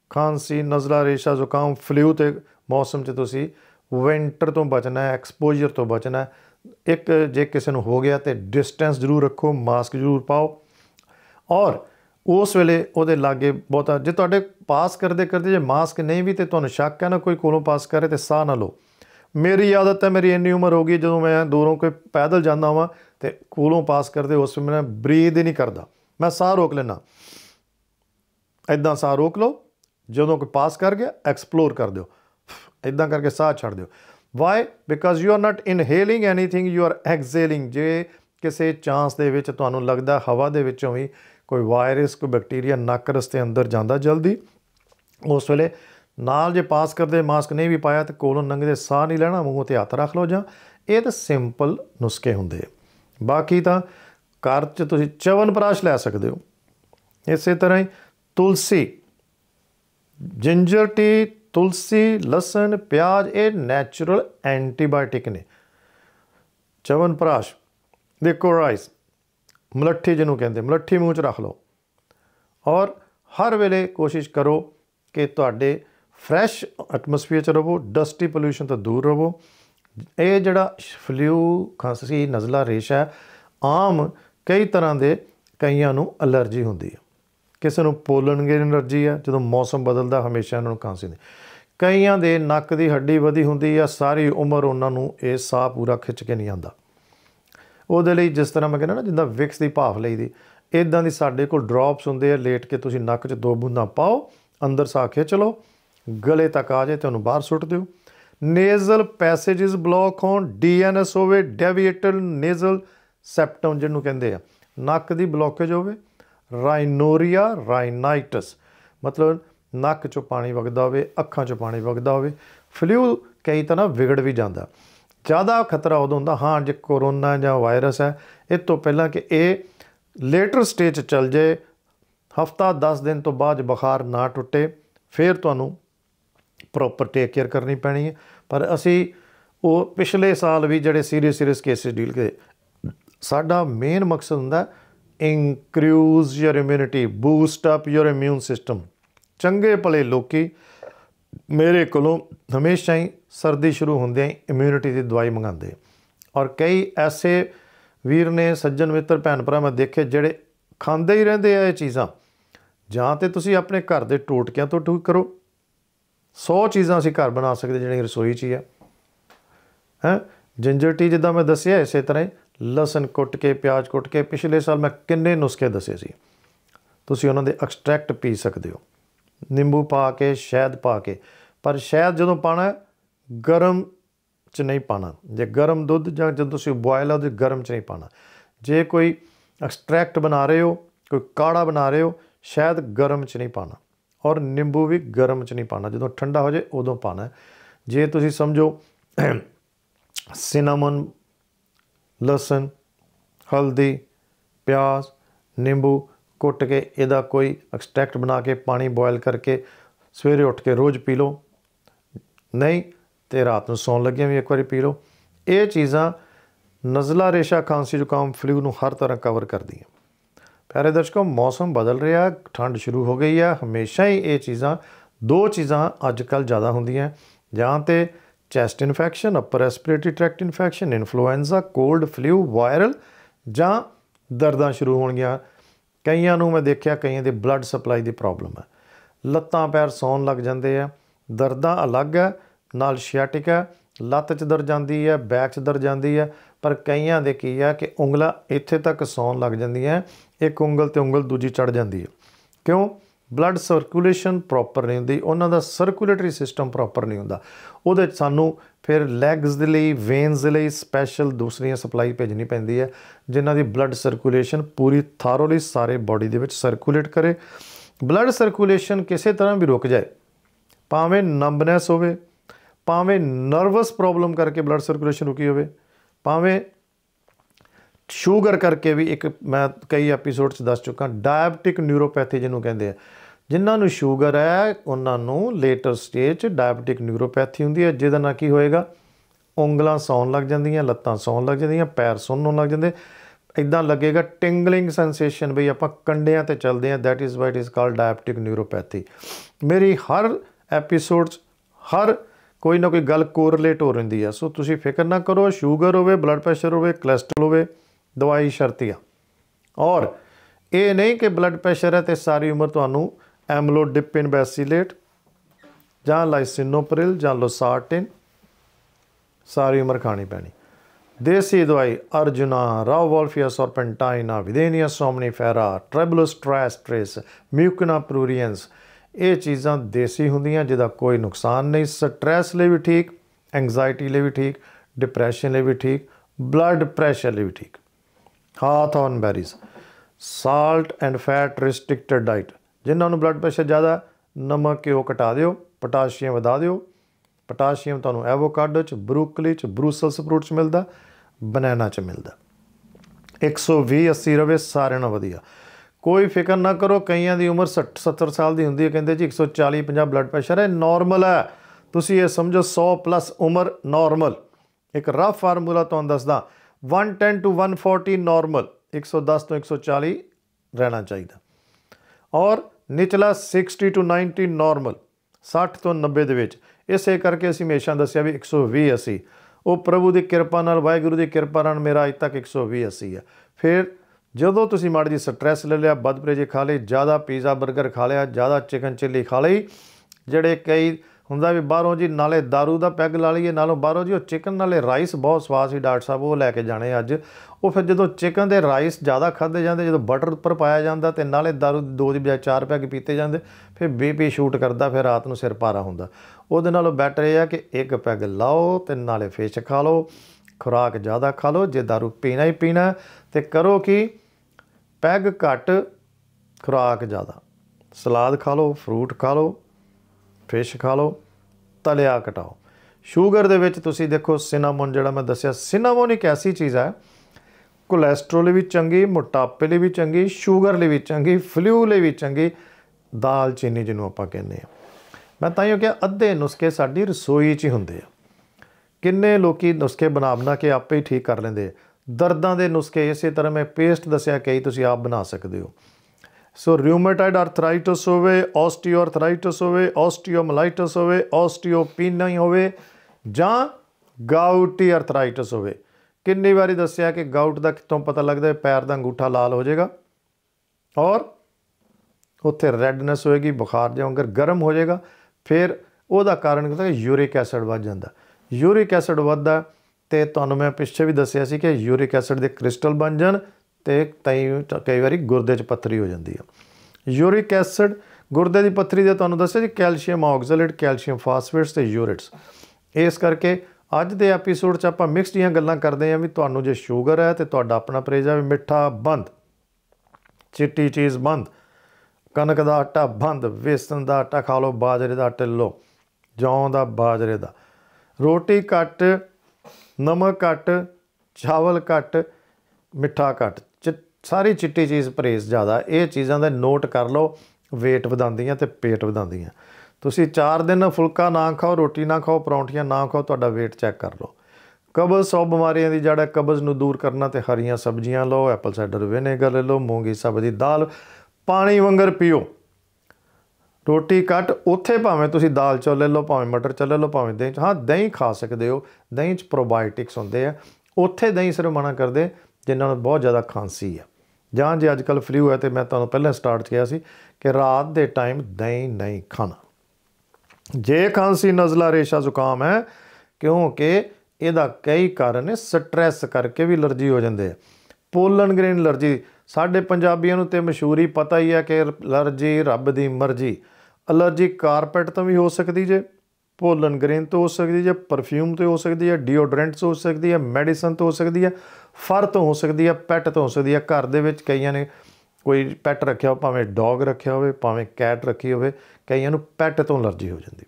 ਖਾਂਸੀ ਨਜ਼ਲਾ ਰੇਸ਼ਾ ਜ਼ੁਕਾਮ ਫਲੂ ਤੇ ਮੌਸਮ 'ਚ ਤੁਸੀਂ ਵਿੰਟਰ ਤੋਂ ਬਚਣਾ ਹੈ ਐਕਸਪੋਜ਼ਰ ਤੋਂ ਬਚਣਾ ਹੈ ਇੱਕ ਜੇ ਕਿਸੇ ਨੂੰ ਹੋ ਗਿਆ ਤੇ ਡਿਸਟੈਂਸ ਜ਼ਰੂਰ ਰੱਖੋ ਮਾਸਕ ਜ਼ਰੂਰ ਪਾਓ ਔਰ ਉਸ ਵੇਲੇ ਉਹਦੇ ਲਾਗੇ ਬਹੁਤਾ ਜੇ ਤੁਹਾਡੇ ਪਾਸ ਕਰਦੇ ਕਰਦੇ ਜੇ ਮਾਸਕ ਨਹੀਂ ਵੀ ਤੇ ਤੁਹਾਨੂੰ ਸ਼ੱਕ ਹੈ ਨਾ ਕੋਈ ਕੋਲੋਂ ਪਾਸ ਕਰੇ ਤੇ ਸਾਹ ਨਾ ਲਓ ਮੇਰੀ ਆਦਤ ਹੈ ਮੇਰੀ ਇੰਨੀ ਉਮਰ ਹੋ ਗਈ ਜਦੋਂ ਮੈਂ ਦੂਰੋਂ ਕੋਈ ਪੈਦਲ ਜਾਂਦਾ ਹਾਂ ਤੇ ਕੋਲੋਂ ਪਾਸ ਕਰਦੇ ਉਸ ਵੇਲੇ ਮੈਂ ਬਰੀਦ ਹੀ ਨਹੀਂ ਕਰਦਾ ਮੈਂ ਸਾਹ ਰੋਕ ਲੈਣਾ ਐਦਾਂ ਸਾਹ ਰੋਕ ਲਓ ਜਦੋਂ ਕੋਈ ਪਾਸ ਕਰ ਗਿਆ ਐਕਸਪਲੋਰ ਕਰ ਦਿਓ ਇਦਾਂ ਕਰਕੇ ਸਾਹ ਛੱਡ ਦਿਓ why because you are not inhaling anything you are exhaling ਜੇ ਕਿਸੇ ਚਾਂਸ ਦੇ ਵਿੱਚ ਤੁਹਾਨੂੰ ਲੱਗਦਾ ਹਵਾ ਦੇ ਵਿੱਚੋਂ ਵੀ ਕੋਈ ਵਾਇਰਸ ਕੋਈ ਬੈਕਟੀਰੀਆ ਨੱਕ ਰਸਤੇ ਅੰਦਰ ਜਾਂਦਾ ਜਲਦੀ ਉਸ ਵੇਲੇ ਨਾਲ ਜੇ ਪਾਸ ਕਰਦੇ ਮਾਸਕ ਨਹੀਂ ਵੀ ਪਾਇਆ ਤੇ ਕੋਲੋਂ ਨੰਗਦੇ ਸਾਹ ਨਹੀਂ ਲੈਣਾ ਮੂੰਹ ਤੇ ਹੱਥ ਰੱਖ ਲਓ ਜਾਂ ਇਹ ਤਾਂ ਸਿੰਪਲ ਨੁਸਖੇ ਹੁੰਦੇ ਬਾਕੀ ਤਾਂ ਘਰ 'ਚ ਤੁਸੀਂ ਚਵਨ ਪ੍ਰਾਸ਼ ਲੈ ਸਕਦੇ ਹੋ ਇਸੇ ਤਰ੍ਹਾਂ ਹੀ ਤੁਲਸੀ ਜਿੰਜਰ ਟੀ ਤੁਲਸੀ ਲਸਣ ਪਿਆਜ਼ ਇਹ ਨੇਚਰਲ ਐਂਟੀਬਾਇਓਟਿਕ ਨੇ ਚਵਨ ਪ੍ਰਾਸ਼ ਦੇਖੋ ਰਾਈਸ ਮਲੱਠੀ ਜਿਹਨੂੰ ਕਹਿੰਦੇ ਮਲੱਠੀ ਮੂੰਹ 'ਚ ਰੱਖ ਲਓ ਔਰ ਹਰ ਵੇਲੇ ਕੋਸ਼ਿਸ਼ ਕਰੋ ਕਿ ਤੁਹਾਡੇ ਫਰੈਸ਼ ਐਟਮੋਸਫੀਅਰ 'ਚ ਰਹੋ ਡਸਟੀ ਪੋਲੂਸ਼ਨ ਤੋਂ ਦੂਰ ਰਹੋ ਇਹ ਜਿਹੜਾ ਫਲੂ ਖਾਂਸੀ ਨਜ਼ਲਾ ਰੇਸ਼ਾ ਆਮ ਕਈ ਤਰ੍ਹਾਂ ਦੇ ਕਈਆਂ ਨੂੰ ਅਲਰਜੀ ਹੁੰਦੀ ਹੈ ਕਿਸੇ ਨੂੰ ਪੋਲਨ એનર્ਜੀ ਆ ਜਦੋਂ ਮੌਸਮ ਬਦਲਦਾ ਹਮੇਸ਼ਾ ਉਹਨਾਂ ਨੂੰ ਖਾਂਸੀ ਨੇ ਕਈਆਂ ਦੇ ਨੱਕ ਦੀ ਹੱਡੀ ਵਧੀ ਹੁੰਦੀ ਆ ਸਾਰੀ ਉਮਰ ਉਹਨਾਂ ਨੂੰ ਇਹ ਸਾਹ ਪੂਰਾ ਖਿੱਚ ਕੇ ਨਹੀਂ ਆਉਂਦਾ ਉਹਦੇ ਲਈ ਜਿਸ ਤਰ੍ਹਾਂ ਮੈਂ ਕਹਿੰਦਾ ਨਾ ਜਿੰਦਾ ਵਿਕਸ ਦੀ ਭਾਫ ਲਈਦੀ ਇਦਾਂ ਦੀ ਸਾਡੇ ਕੋਲ ਡ੍ਰੌਪਸ ਹੁੰਦੇ ਆ ਲੇਟ ਕੇ ਤੁਸੀਂ ਨੱਕ 'ਚ ਦੋ ਬੂੰਦਾਂ ਪਾਓ ਅੰਦਰ ਸਾਹ ਖਿੱਚ ਲਓ ਗਲੇ ਤੱਕ ਆ ਜਾਏ ਤੇ ਉਹਨੂੰ ਬਾਹਰ ਸੁੱਟ ਦਿਓ ਨੇਜ਼ਲ ਪੈਸੇजेस ਬਲੌਕ ਹੋਣ ਡੀਐਨਐਸ ਹੋਵੇ ਡੈਵੀਏਟਲ ਨੇਜ਼ਲ ਸੈਪਟਮ ਜਿਹਨੂੰ ਕਹਿੰਦੇ ਆ ਨੱਕ ਦੀ ਬਲੌਕੇਜ ਹੋਵੇ ਰਾਈਨੋਰੀਆ ਰਾਈਨਾਈਟਸ ਮਤਲਬ ਨੱਕ ਚੋਂ ਪਾਣੀ ਵਗਦਾ ਹੋਵੇ ਅੱਖਾਂ ਚੋਂ ਪਾਣੀ ਵਗਦਾ ਹੋਵੇ ਫਲੂ ਕਈ ਤਰ੍ਹਾਂ ਵਿਗੜ ਵੀ ਜਾਂਦਾ ਜ਼ਿਆਦਾ ਖਤਰਾ ਉਦੋਂ ਹੁੰਦਾ ਹਾਂ ਜੇ ਕੋਰੋਨਾ ਜਾਂ ਵਾਇਰਸ ਹੈ ਇਸ ਤੋਂ ਪਹਿਲਾਂ ਕਿ ਇਹ ਲੇਟਰ ਸਟੇਜ ਚੱਲ ਜਾਏ ਹਫਤਾ 10 ਦਿਨ ਤੋਂ ਬਾਅਦ ਬੁਖਾਰ ਨਾ ਟੁੱਟੇ ਫਿਰ ਤੁਹਾਨੂੰ ਪ੍ਰੋਪਰ ਟੇਕ ਕੇਅਰ ਕਰਨੀ ਪੈਣੀ ਹੈ ਪਰ ਅਸੀਂ ਉਹ ਪਿਛਲੇ ਸਾਲ ਵੀ ਜਿਹੜੇ ਸੀਰੀਅਸ ਸੀਰੀਅਸ ਕੇਸਿਸ ਡੀਲ ਕੇ ਸਾਡਾ ਮੇਨ ਮਕਸਦ ਹੁੰਦਾ increase your immunity boost up your immune system ਚੰਗੇ ਭਲੇ ਲੋਕੀ ਮੇਰੇ ਕੋਲੋਂ ਹਮੇਸ਼ਾ ਹੀ ਸਰਦੀ ਸ਼ੁਰੂ ਹੁੰਦੇ ਹੀ ਇਮਿਊਨਿਟੀ ਦੀ ਦਵਾਈ ਮੰਗਾਉਂਦੇ ਔਰ ਕਈ ਐਸੇ ਵੀਰ ਨੇ ਸੱਜਣ ਮਿੱਤਰ ਭੈਣ ਭਰਾ ਮੈਂ ਦੇਖੇ ਜਿਹੜੇ ਖਾਂਦੇ ਹੀ ਰਹਿੰਦੇ ਆ ਇਹ ਚੀਜ਼ਾਂ ਜਾਂ ਤੇ ਤੁਸੀਂ ਆਪਣੇ ਘਰ ਦੇ ਟੋਟਕਿਆਂ ਤੋਂ ਠੀਕ ਕਰੋ 100 ਚੀਜ਼ਾਂ ਅਸੀਂ ਘਰ ਬਣਾ ਸਕਦੇ ਜਿਹੜੀਆਂ ਰਸੋਈ 'ਚ ਹੀ ਆ ਹੈ ਜਿੰਜਰ ਟੀ ਜਿੱਦਾਂ ਮੈਂ ਦੱਸਿਆ ਇਸੇ ਤਰ੍ਹਾਂ ਲਸਣ ਕੁੱਟ ਕੇ ਪਿਆਜ਼ ਕੁੱਟ ਕੇ ਪਿਛਲੇ ਸਾਲ ਮੈਂ ਕਿੰਨੇ ਨੁਸਖੇ ਦੱਸੇ ਸੀ ਤੁਸੀਂ ਉਹਨਾਂ ਦੇ ਐਕਸਟ੍ਰੈਕਟ ਪੀ ਸਕਦੇ ਹੋ ਨਿੰਬੂ ਪਾ ਕੇ ਸ਼ਹਿਦ ਪਾ ਕੇ ਪਰ ਸ਼ਹਿਦ ਜਦੋਂ ਪਾਣਾ ਗਰਮ ਚ ਨਹੀਂ ਪਾਣਾ ਜੇ ਗਰਮ ਦੁੱਧ ਜਾਂ ਜਦੋਂ ਤੁਸੀਂ ਬੋਇਲ ਆ ਉਹਦੇ ਗਰਮ ਚ ਨਹੀਂ ਪਾਣਾ ਜੇ ਕੋਈ ਐਕਸਟ੍ਰੈਕਟ ਬਣਾ ਰਹੇ ਹੋ ਕੋਈ ਕਾੜਾ ਬਣਾ ਰਹੇ ਹੋ ਸ਼ਹਿਦ ਗਰਮ ਚ ਨਹੀਂ ਪਾਣਾ ਔਰ ਨਿੰਬੂ ਵੀ ਗਰਮ ਚ ਨਹੀਂ ਪਾਣਾ ਜਦੋਂ ਠੰਡਾ ਹੋ ਜਾਏ ਉਦੋਂ ਪਾਣਾ ਜੇ ਤੁਸੀਂ ਸਮਝੋ ਸਿਨਮਨ ਲਸਣ ਹਲਦੀ ਪਿਆਜ਼ ਨਿੰਬੂ ਕੁੱਟ ਕੇ ਇਹਦਾ ਕੋਈ ਐਕਸਟ੍ਰੈਕਟ ਬਣਾ ਕੇ ਪਾਣੀ ਬੋਇਲ ਕਰਕੇ ਸਵੇਰੇ ਉੱਠ ਕੇ ਰੋਜ਼ ਪੀ ਲਓ ਨਹੀਂ ਤੇ ਰਾਤ ਨੂੰ ਸੌਣ ਲੱਗਿਆਂ ਵੀ ਇੱਕ ਵਾਰੀ ਪੀ ਲਓ ਇਹ ਚੀਜ਼ਾਂ ਨਜ਼ਲਾ ਰੇਸ਼ਾ ਖਾਂਸੀ ਜ਼ੁਕਾਮ ਫਲੂ ਨੂੰ ਹਰ ਤਰ੍ਹਾਂ ਕਵਰ ਕਰਦੀਆਂ ਪਿਆਰੇ ਦਰਸ਼ਕੋ ਮੌਸਮ ਬਦਲ ਰਿਹਾ ਠੰਡ ਸ਼ੁਰੂ ਹੋ ਗਈ ਹੈ ਹਮੇਸ਼ਾ ਹੀ ਇਹ ਚੀਜ਼ਾਂ ਦੋ ਚੀਜ਼ਾਂ ਅੱਜ ਕੱਲ ਜ਼ਿਆਦਾ ਹੁੰਦੀਆਂ ਜਾਂ ਤੇ chest infection upper respiratory tract infection influenza cold flu viral ਜਾਂ ਦਰਦਾਂ ਸ਼ੁਰੂ ਹੋਣਗੀਆਂ ਕਈਆਂ ਨੂੰ ਮੈਂ ਦੇਖਿਆ ਕਈਆਂ ਦੇ ਬਲੱਡ ਸਪਲਾਈ ਦੀ ਪ੍ਰੋਬਲਮ ਹੈ ਲੱਤਾਂ ਪੈਰ ਸੌਣ ਲੱਗ ਜਾਂਦੇ ਆ ਦਰਦਾਂ ਅਲੱਗ ਹੈ ਨਾਲ ਸ਼ਿਆਟਿਕ ਹੈ ਲੱਤ 'ਚ ਦਰਦ ਜਾਂਦੀ ਹੈ ਬੈਕ 'ਚ ਦਰਦ ਜਾਂਦੀ ਹੈ ਪਰ ਕਈਆਂ ਦੇ ਕੀ ਹੈ ਕਿ ਉਂਗਲਾਂ ਇੱਥੇ ਤੱਕ ਸੌਣ ਲੱਗ ਜਾਂਦੀਆਂ ਇੱਕ ਉਂਗਲ ਤੇ ਉਂਗਲ ਦੂਜੀ ਚੜ ਜਾਂਦੀ ਹੈ ਕਿਉਂ ਬਲੱਡ ਸਰਕੂਲੇਸ਼ਨ ਪ੍ਰੋਪਰ ਨਹੀਂ ਹੁੰਦੀ ਉਹਨਾਂ ਦਾ ਸਰਕੂਲੇਟਰੀ ਸਿਸਟਮ ਪ੍ਰੋਪਰ ਨਹੀਂ ਹੁੰਦਾ ਉਹਦੇ ਵਿੱਚ ਸਾਨੂੰ ਫਿਰ ਲੈਗਸ ਦੇ ਲਈ ਵੇਨਸ ਦੇ ਲਈ ਸਪੈਸ਼ਲ ਦੂਸਰੀਆਂ ਸਪਲਾਈ ਭੇਜਣੀ ਪੈਂਦੀ ਹੈ ਜਿਨ੍ਹਾਂ ਦੀ ਬਲੱਡ ਸਰਕੂਲੇਸ਼ਨ ਪੂਰੀ ਥਾਰੋਲੀ ਸਾਰੇ ਬਾਡੀ ਦੇ ਵਿੱਚ ਸਰਕੂਲੇਟ ਕਰੇ ਬਲੱਡ ਸਰਕੂਲੇਸ਼ਨ ਕਿਸੇ ਤਰ੍ਹਾਂ ਵੀ ਰੁਕ ਜਾਏ ਭਾਵੇਂ ਨੰਬਨੈਸ ਹੋਵੇ ਭਾਵੇਂ ਨਰਵਸ ਪ੍ਰੋਬਲਮ ਕਰਕੇ ਬਲੱਡ ਸਰਕੂਲੇਸ਼ਨ ਰੁਕੀ ਹੋਵੇ ਭਾਵੇਂ ਸ਼ੂਗਰ ਕਰਕੇ ਵੀ ਇੱਕ ਮੈਂ ਕਈ ਐਪੀਸੋਡਸ ਦੱਸ ਚੁੱਕਾ ਡਾਇਬਟਿਕ ਨਿਊਰੋਪੈਥੀ ਜਿਹਨੂੰ ਕਹਿੰਦੇ ਆ ਜਿਨ੍ਹਾਂ ਨੂੰ ਸ਼ੂਗਰ ਹੈ ਉਹਨਾਂ ਨੂੰ ਲੇਟਰ ਸਟੇਜ ਡਾਇਬੀਟਿਕ ਨਿਊਰੋਪੈਥੀ ਹੁੰਦੀ ਹੈ ਜਿਹਦਾ ਨਾਲ ਕੀ ਹੋਏਗਾ ਉਂਗਲਾਂ ਸੌਣ ਲੱਗ ਜਾਂਦੀਆਂ ਲੱਤਾਂ ਸੌਣ ਲੱਗ ਜਾਂਦੀਆਂ ਪੈਰ ਸੁੰਨਣ ਲੱਗ ਜਾਂਦੇ ਇਦਾਂ ਲੱਗੇਗਾ ਟਿੰਗਲਿੰਗ ਸੈਂਸੇਸ਼ਨ ਵੀ ਆਪਾਂ ਕੰਡਿਆਂ ਤੇ ਚੱਲਦੇ ਆ that is what is called diabetic neuropathy ਮੇਰੀ ਹਰ ਐਪੀਸੋਡਸ ਹਰ ਕੋਈ ਨਾ ਕੋਈ ਗੱਲ ਕੋਰਿਲੇਟ ਹੋ ਰਹੀ ਆ ਸੋ ਤੁਸੀਂ ਫਿਕਰ ਨਾ ਕਰੋ ਸ਼ੂਗਰ ਹੋਵੇ ਬਲੱਡ ਪ੍ਰੈਸ਼ਰ ਹੋਵੇ ਕੋਲੇਸਟ੍ਰੋਲ ਹੋਵੇ ਦਵਾਈ ਸ਼ਰਤੀਆ ਔਰ ਇਹ ਨਹੀਂ ਕਿ ਬਲੱਡ ਪ੍ਰੈਸ਼ਰ ਹੈ ਤੇ ਸਾਰੀ ਉਮਰ ਤੁਹਾਨੂੰ ਐਮਲੋਡਿਪਿਨ ਬੈਸਿਲੇਟ ਜਾਂ ਲਾਈਸਿਨੋਪ੍ਰਿਲ ਜਾਂ ਲੋਸਾਰਟਿਨ ਸਾਰੀ ਉਮਰ ਖਾਣੀ ਪੈਣੀ ਦੇਸੀ ਦਵਾਈ ਅਰਜੁਨਾ ਰਾਵੋਲਫੀਆ ਸਰਪੈਂਟਾਈਨਾ ਵਿਦੇਨੀਆ ਸੋਮਨੀਫੈਰਾ ਟ੍ਰੈਸਟ੍ਰੇਸ ਮਿਊਕਨਾ ਪ੍ਰੂਰੀਅੰਸ ਇਹ ਚੀਜ਼ਾਂ ਦੇਸੀ ਹੁੰਦੀਆਂ ਜਿਹਦਾ ਕੋਈ ਨੁਕਸਾਨ ਨਹੀਂ ਸਟ੍ਰੈਸ ਲਈ ਵੀ ਠੀਕ ਐਂਗਜ਼ਾਇਟੀ ਲਈ ਵੀ ਠੀਕ ਡਿਪਰੈਸ਼ਨ ਲਈ ਵੀ ਠੀਕ ਬਲੱਡ ਪ੍ਰੈਸ਼ਰ ਲਈ ਵੀ ਠੀਕ ਹਾਥ ਔਨ ਬੈਰੀਜ਼ salt and fat restricted diet ਜਿਨ੍ਹਾਂ ਨੂੰ ਬਲੱਡ ਪ੍ਰੈਸ਼ਰ ਜ਼ਿਆਦਾ ਨਮਕ ਕਿਉ ਘਟਾ ਦਿਓ ਪੋਟਾਸ਼ੀਅਮ ਵਧਾ ਦਿਓ ਪੋਟਾਸ਼ੀਅਮ ਤੁਹਾਨੂੰ ਐਵੋਕਾਡੋ ਚ ਬਰੋਕਲੀ ਚ ਬਰੂਸਲਸ ਫਰੂਟ ਚ ਮਿਲਦਾ ਬਨਾਨਾ ਚ ਮਿਲਦਾ 120 80 ਰਵੇ ਸਾਰਿਆਂ ਨਾਲ ਵਧੀਆ ਕੋਈ ਫਿਕਰ ਨਾ ਕਰੋ ਕਈਆਂ ਦੀ ਉਮਰ 60 70 ਸਾਲ ਦੀ ਹੁੰਦੀ ਹੈ ਕਹਿੰਦੇ ਜੀ 140 50 ਬਲੱਡ ਪ੍ਰੈਸ਼ਰ ਹੈ ਨਾਰਮਲ ਹੈ ਤੁਸੀਂ ਇਹ ਸਮਝੋ 100 ਪਲੱਸ ਉਮਰ ਨਾਰਮਲ ਇੱਕ ਰਫ ਫਾਰਮੂਲਾ ਤੁਹਾਨੂੰ ਦੱਸਦਾ 110 ਟੂ 140 ਨਾਰਮਲ 110 ਤੋਂ 140 ਰਹਿਣਾ ਚਾਹੀਦਾ ਔਰ ਨਿਚਲਾ 60 ਟੂ 90 ਨਾਰਮਲ 60 ਤੋਂ 90 ਦੇ ਵਿੱਚ ਇਸੇ ਕਰਕੇ ਅਸੀਂ ਹਮੇਸ਼ਾ ਦੱਸਿਆ ਵੀ 120 ਅਸੀਂ ਉਹ ਪ੍ਰਭੂ ਦੀ ਕਿਰਪਾ ਨਾਲ ਵਾਹਿਗੁਰੂ ਦੀ ਕਿਰਪਾ ਨਾਲ ਮੇਰਾ ਅਜ ਤੱਕ 120 ਅਸੀਂ ਆ ਫਿਰ ਜਦੋਂ ਤੁਸੀਂ ਮਾੜੀ ਜੀ ਸਟ੍ਰੈਸ ਲੈ ਲਿਆ ਬਦਪਰੇ ਜੇ ਖਾ ਲਈ ਜ਼ਿਆਦਾ ਪੀਜ਼ਾ 버ਗਰ ਖਾ ਲਿਆ ਜ਼ਿਆਦਾ ਚਿਕਨ ਚਿੱਲੀ ਖਾ ਲਈ ਜਿਹੜੇ ਕਈ ਹੁੰਦਾ ਵੀ ਬਾਹਰੋਂ ਜੀ ਨਾਲੇ दारू ਦਾ ਪੈਗ ਲਾ ਲਈਏ ਨਾਲੋਂ ਬਾਹਰੋਂ ਜੀ ਉਹ ਚਿਕਨ ਨਾਲੇ ਰਾਈਸ ਬਹੁਤ ਸਵਾਦ ਸੀ ਡਾਕਟਰ ਸਾਹਿਬ ਉਹ ਲੈ ਕੇ ਜਾਣੇ ਅੱਜ ਉਹ ਫਿਰ ਜਦੋਂ ਚਿਕਨ ਦੇ ਰਾਈਸ ਜ਼ਿਆਦਾ ਖਾਦੇ ਜਾਂਦੇ ਜਦੋਂ ਬਟਰ ਉੱਪਰ ਪਾਇਆ ਜਾਂਦਾ ਤੇ ਨਾਲੇ दारू ਦੋ ਦੀ ਬਜਾਏ ਚਾਰ ਪੈਗ ਪੀਤੇ ਜਾਂਦੇ ਫਿਰ ਬੀਪੀ ਸ਼ੂਟ ਕਰਦਾ ਫਿਰ ਰਾਤ ਨੂੰ ਸਿਰ ਪਾਰਾ ਹੁੰਦਾ ਉਹਦੇ ਨਾਲੋਂ ਬੈਟਰ ਇਹ ਆ ਕਿ ਇੱਕ ਪੈਗ ਲਾਓ ਤੇ ਨਾਲੇ ਫਿਸ਼ ਖਾ ਲਓ ਖੁਰਾਕ ਜ਼ਿਆਦਾ ਖਾ ਲਓ ਜੇ दारू ਪੀਣਾ ਹੀ ਪੀਣਾ ਤੇ ਕਰੋ ਕਿ ਪੈਗ ਘੱਟ ਖੁਰਾਕ ਜ਼ਿਆਦਾ ਸਲਾਦ ਖਾ ਲਓ ਫਰੂਟ ਖਾ ਲਓ ਫਿਸ਼ ਖਾ ਲਓ ਤਲਿਆ ਘਟਾਓ 슈ਗਰ ਦੇ ਵਿੱਚ ਤੁਸੀਂ ਦੇਖੋ ਸਿਨਾਮੋਨ ਜਿਹੜਾ ਮੈਂ ਦੱਸਿਆ ਸਿਨਾਮੋਨ ਇੱਕ ਐਸੀ ਚੀਜ਼ ਹੈ ਕੋਲੇਸਟ੍ਰੋਲ ਲਈ ਵੀ ਚੰਗੀ ਮੋਟਾਪੇ ਲਈ ਵੀ ਚੰਗੀ 슈ਗਰ ਲਈ ਵੀ ਚੰਗੀ ਫਲੂ ਲਈ ਵੀ ਚੰਗੀ ਦਾਲ ਚੀਨੀ ਜਿਹਨੂੰ ਆਪਾਂ ਕਹਿੰਦੇ ਆ ਮੈਂ ਤਾਂ ਇਹ ਕਿਹਾ ਅੱਧੇ ਨੁਸਖੇ ਸਾਡੀ ਰਸੋਈ 'ਚ ਹੀ ਹੁੰਦੇ ਆ ਕਿੰਨੇ ਲੋਕੀ ਨੁਸਖੇ ਬਣਾ ਬਣਾ ਕੇ ਆਪੇ ਹੀ ਠੀਕ ਕਰ ਲੈਂਦੇ ਦਰਦਾਂ ਦੇ ਨੁਸਖੇ ਇਸੇ ਤਰ੍ਹਾਂ ਮੈਂ ਪੇਸਟ ਦੱਸਿਆ ਕਈ ਤੁਸੀਂ ਆਪ ਬਣਾ ਸਕਦੇ ਹੋ ਸੋ ਰਿਊਮੈਟਾਇਡ ਆਰਥਰਾਈਟਿਸ ਹੋਵੇ ਆਸਟੀਓਆਰਥਰਾਈਟਿਸ ਹੋਵੇ ਆਸਟੀਓਮਲਾਈਟਿਸ ਹੋਵੇ ਆਸਟੀਓਪੀਨਾ ਹੋਵੇ ਜਾਂ ਗਾਊਟੀ ਆਰਥਰਾਈਟਿਸ ਹੋਵੇ ਕਿੰਨੀ ਵਾਰੀ ਦੱਸਿਆ ਕਿ ਗਾਊਟ ਦਾ ਕਿੱਥੋਂ ਪਤਾ ਲੱਗਦਾ ਹੈ ਪੈਰ ਦਾ ਅੰਗੂਠਾ ਲਾਲ ਹੋ ਜਾਏਗਾ ਔਰ ਉੱਥੇ ਰੈਡਨੈਸ ਹੋਏਗੀ ਬੁਖਾਰ ਜਾਂ ਅੰਗਰ ਗਰਮ ਹੋ ਜਾਏਗਾ ਫਿਰ ਉਹਦਾ ਕਾਰਨ ਕਿ ਯੂਰਿਕ ਐਸਿਡ ਵੱਧ ਜਾਂਦਾ ਯੂਰਿਕ ਐਸਿਡ ਵੱਧਦਾ ਤੇ ਤੁਹਾਨੂੰ ਮੈਂ ਪਿੱਛੇ ਵੀ ਦੱਸਿਆ ਸੀ ਕਿ ਯੂਰਿਕ ਐਸਿਡ ਦੇ ਕ੍ਰਿਸਟਲ ਬਣ ਜਾਣ ਤੇ ਕਈ ਕਈ ਵਾਰੀ ਗੁਰਦੇ 'ਚ ਪੱਥਰੀ ਹੋ ਜਾਂਦੀ ਆ ਯੂਰਿਕ ਐਸਿਡ ਗੁਰਦੇ ਦੀ ਪੱਥਰੀ ਦੇ ਤੁਹਾਨੂੰ ਦੱਸਿਆ ਜੀ ਕੈਲਸ਼ੀਅਮ ਆਕਸਲੇਟ ਕੈਲਸ਼ੀਅਮ ਫਾਸਫੇਟਸ ਤੇ ਯੂਰੇਟਸ ਇਸ ਕਰਕੇ ਅੱਜ ਦੇ ਐਪੀਸੋਡ 'ਚ ਆਪਾਂ ਮਿਕਸਡ ਦੀਆਂ ਗੱਲਾਂ ਕਰਦੇ ਆਂ ਵੀ ਤੁਹਾਨੂੰ ਜੇ ਸ਼ੂਗਰ ਹੈ ਤੇ ਤੁਹਾਡਾ ਆਪਣਾ ਪਰਹੇਜ਼ ਵੀ ਮਿੱਠਾ ਬੰਦ ਚਿੱਟੀ ਚੀਜ਼ ਬੰਦ ਕਣਕ ਦਾ ਆਟਾ ਬੰਦ ਵੇਸਣ ਦਾ ਆਟਾ ਖਾ ਲਓ ਬਾਜਰੇ ਦਾ ਆਟਾ ਲਓ ਜੌਂ ਦਾ ਬਾਜਰੇ ਦਾ ਰੋਟੀ ਘੱਟ ਨਮਕ ਘੱਟ ਚਾਵਲ ਘੱਟ ਮਿੱਠਾ ਘੱਟ ਸਾਰੀ ਚਿੱਟੀ ਚੀਜ਼ ਪ੍ਰੇਸ ਜ਼ਿਆਦਾ ਇਹ ਚੀਜ਼ਾਂ ਦਾ ਨੋਟ ਕਰ ਲਓ weight ਵਧਾਉਂਦੀਆਂ ਤੇ ਪੇਟ ਵਧਾਉਂਦੀਆਂ ਤੁਸੀਂ 4 ਦਿਨ ਫੁਲਕਾ ਨਾ ਖਾਓ ਰੋਟੀ ਨਾ ਖਾਓ ਪਰੌਂਠੀਆਂ ਨਾ ਖਾਓ ਤੁਹਾਡਾ weight ਚੈੱਕ ਕਰ ਲਓ ਕਬਜ਼ ਸੌ ਬਿਮਾਰੀਆਂ ਦੀ ਜੜ ਹੈ ਕਬਜ਼ ਨੂੰ ਦੂਰ ਕਰਨਾ ਤੇ ਹਰੀਆਂ ਸਬਜ਼ੀਆਂ ਲਓ ਐਪਲ ਸਾਈਡਰ ਵਿਨੇਗਰ ਲੈ ਲਓ ਮੂੰਗੀ ਸਬਜ਼ੀ ਦਾਲ ਪਾਣੀ ਵੰਗਰ ਪੀਓ ਰੋਟੀ ਕੱਟ ਉੱਥੇ ਭਾਵੇਂ ਤੁਸੀਂ ਦਾਲ ਚੌਲ ਲੈ ਲਓ ਭਾਵੇਂ ਮਟਰ ਚੌਲ ਲੈ ਲਓ ਭਾਵੇਂ ਦਹੀਂ ਹਾਂ ਦਹੀਂ ਖਾ ਸਕਦੇ ਹੋ ਦਹੀਂ 'ਚ ਪ੍ਰੋਬਾਇਓਟਿਕਸ ਹੁੰਦੇ ਆ ਉੱਥੇ ਦਹੀਂ ਸਿਰ ਮਨਾ ਕਰਦੇ ਜਿਨ੍ਹਾਂ ਨੂੰ ਬਹੁਤ ਜ਼ਿਆਦਾ ਖਾਂਸੀ ਆ ਜਾਂ ਜੇ ਅੱਜ ਕੱਲ ਫ੍ਰੀ ਹੋਇਆ ਤੇ ਮੈਂ ਤੁਹਾਨੂੰ ਪਹਿਲਾਂ ਸਟਾਰਟ ਕਿਹਾ ਸੀ ਕਿ ਰਾਤ ਦੇ ਟਾਈਮ ਦਹੀਂ ਨਹੀਂ ਖਾਣਾ ਜੇ ਖਾਂਸੀ ਨਜ਼ਲਾ ਰੇਸ਼ਾ ਜ਼ੁਕਾਮ ਹੈ ਕਿਉਂਕਿ ਇਹਦਾ ਕਈ ਕਾਰਨ ਨੇ ਸਟ्रेस ਕਰਕੇ ਵੀ ਅਲਰਜੀ ਹੋ ਜਾਂਦੇ ਆ ਪੋਲਨ ਗ੍ਰੇਨ ਅਲਰਜੀ ਸਾਡੇ ਪੰਜਾਬੀਆਂ ਨੂੰ ਤੇ ਮਸ਼ਹੂਰੀ ਪਤਾ ਹੀ ਹੈ ਕਿ ਅਲਰਜੀ ਰੱਬ ਦੀ ਮਰਜ਼ੀ ਅਲਰਜੀ ਕਾਰਪੈਟ ਤੋਂ ਵੀ ਹੋ ਸਕਦੀ ਜੇ ਪੋਲਨ ਗ੍ਰੇਨ ਤੋਂ ਹੋ ਸਕਦੀ ਹੈ ਪਰਫਿਊਮ ਤੋਂ ਹੋ ਸਕਦੀ ਹੈ ਡੀਓਡਰੈਂਟ ਤੋਂ ਹੋ ਸਕਦੀ ਹੈ ਮੈਡੀਸਨ ਤੋਂ ਹੋ ਸਕਦੀ ਹੈ ਫਰ ਤੋਂ ਹੋ ਸਕਦੀ ਹੈ ਪੈਟ ਤੋਂ ਹੋ ਸਕਦੀ ਹੈ ਘਰ ਦੇ ਵਿੱਚ ਕਈਆਂ ਨੇ ਕੋਈ ਪੈਟ ਰੱਖਿਆ ਭਾਵੇਂ ਡੌਗ ਰੱਖਿਆ ਹੋਵੇ ਭਾਵੇਂ ਕੈਟ ਰੱਖੀ ਹੋਵੇ ਕਈਆਂ ਨੂੰ ਪੈਟ ਤੋਂ ਅਲਰਜੀ ਹੋ ਜਾਂਦੀ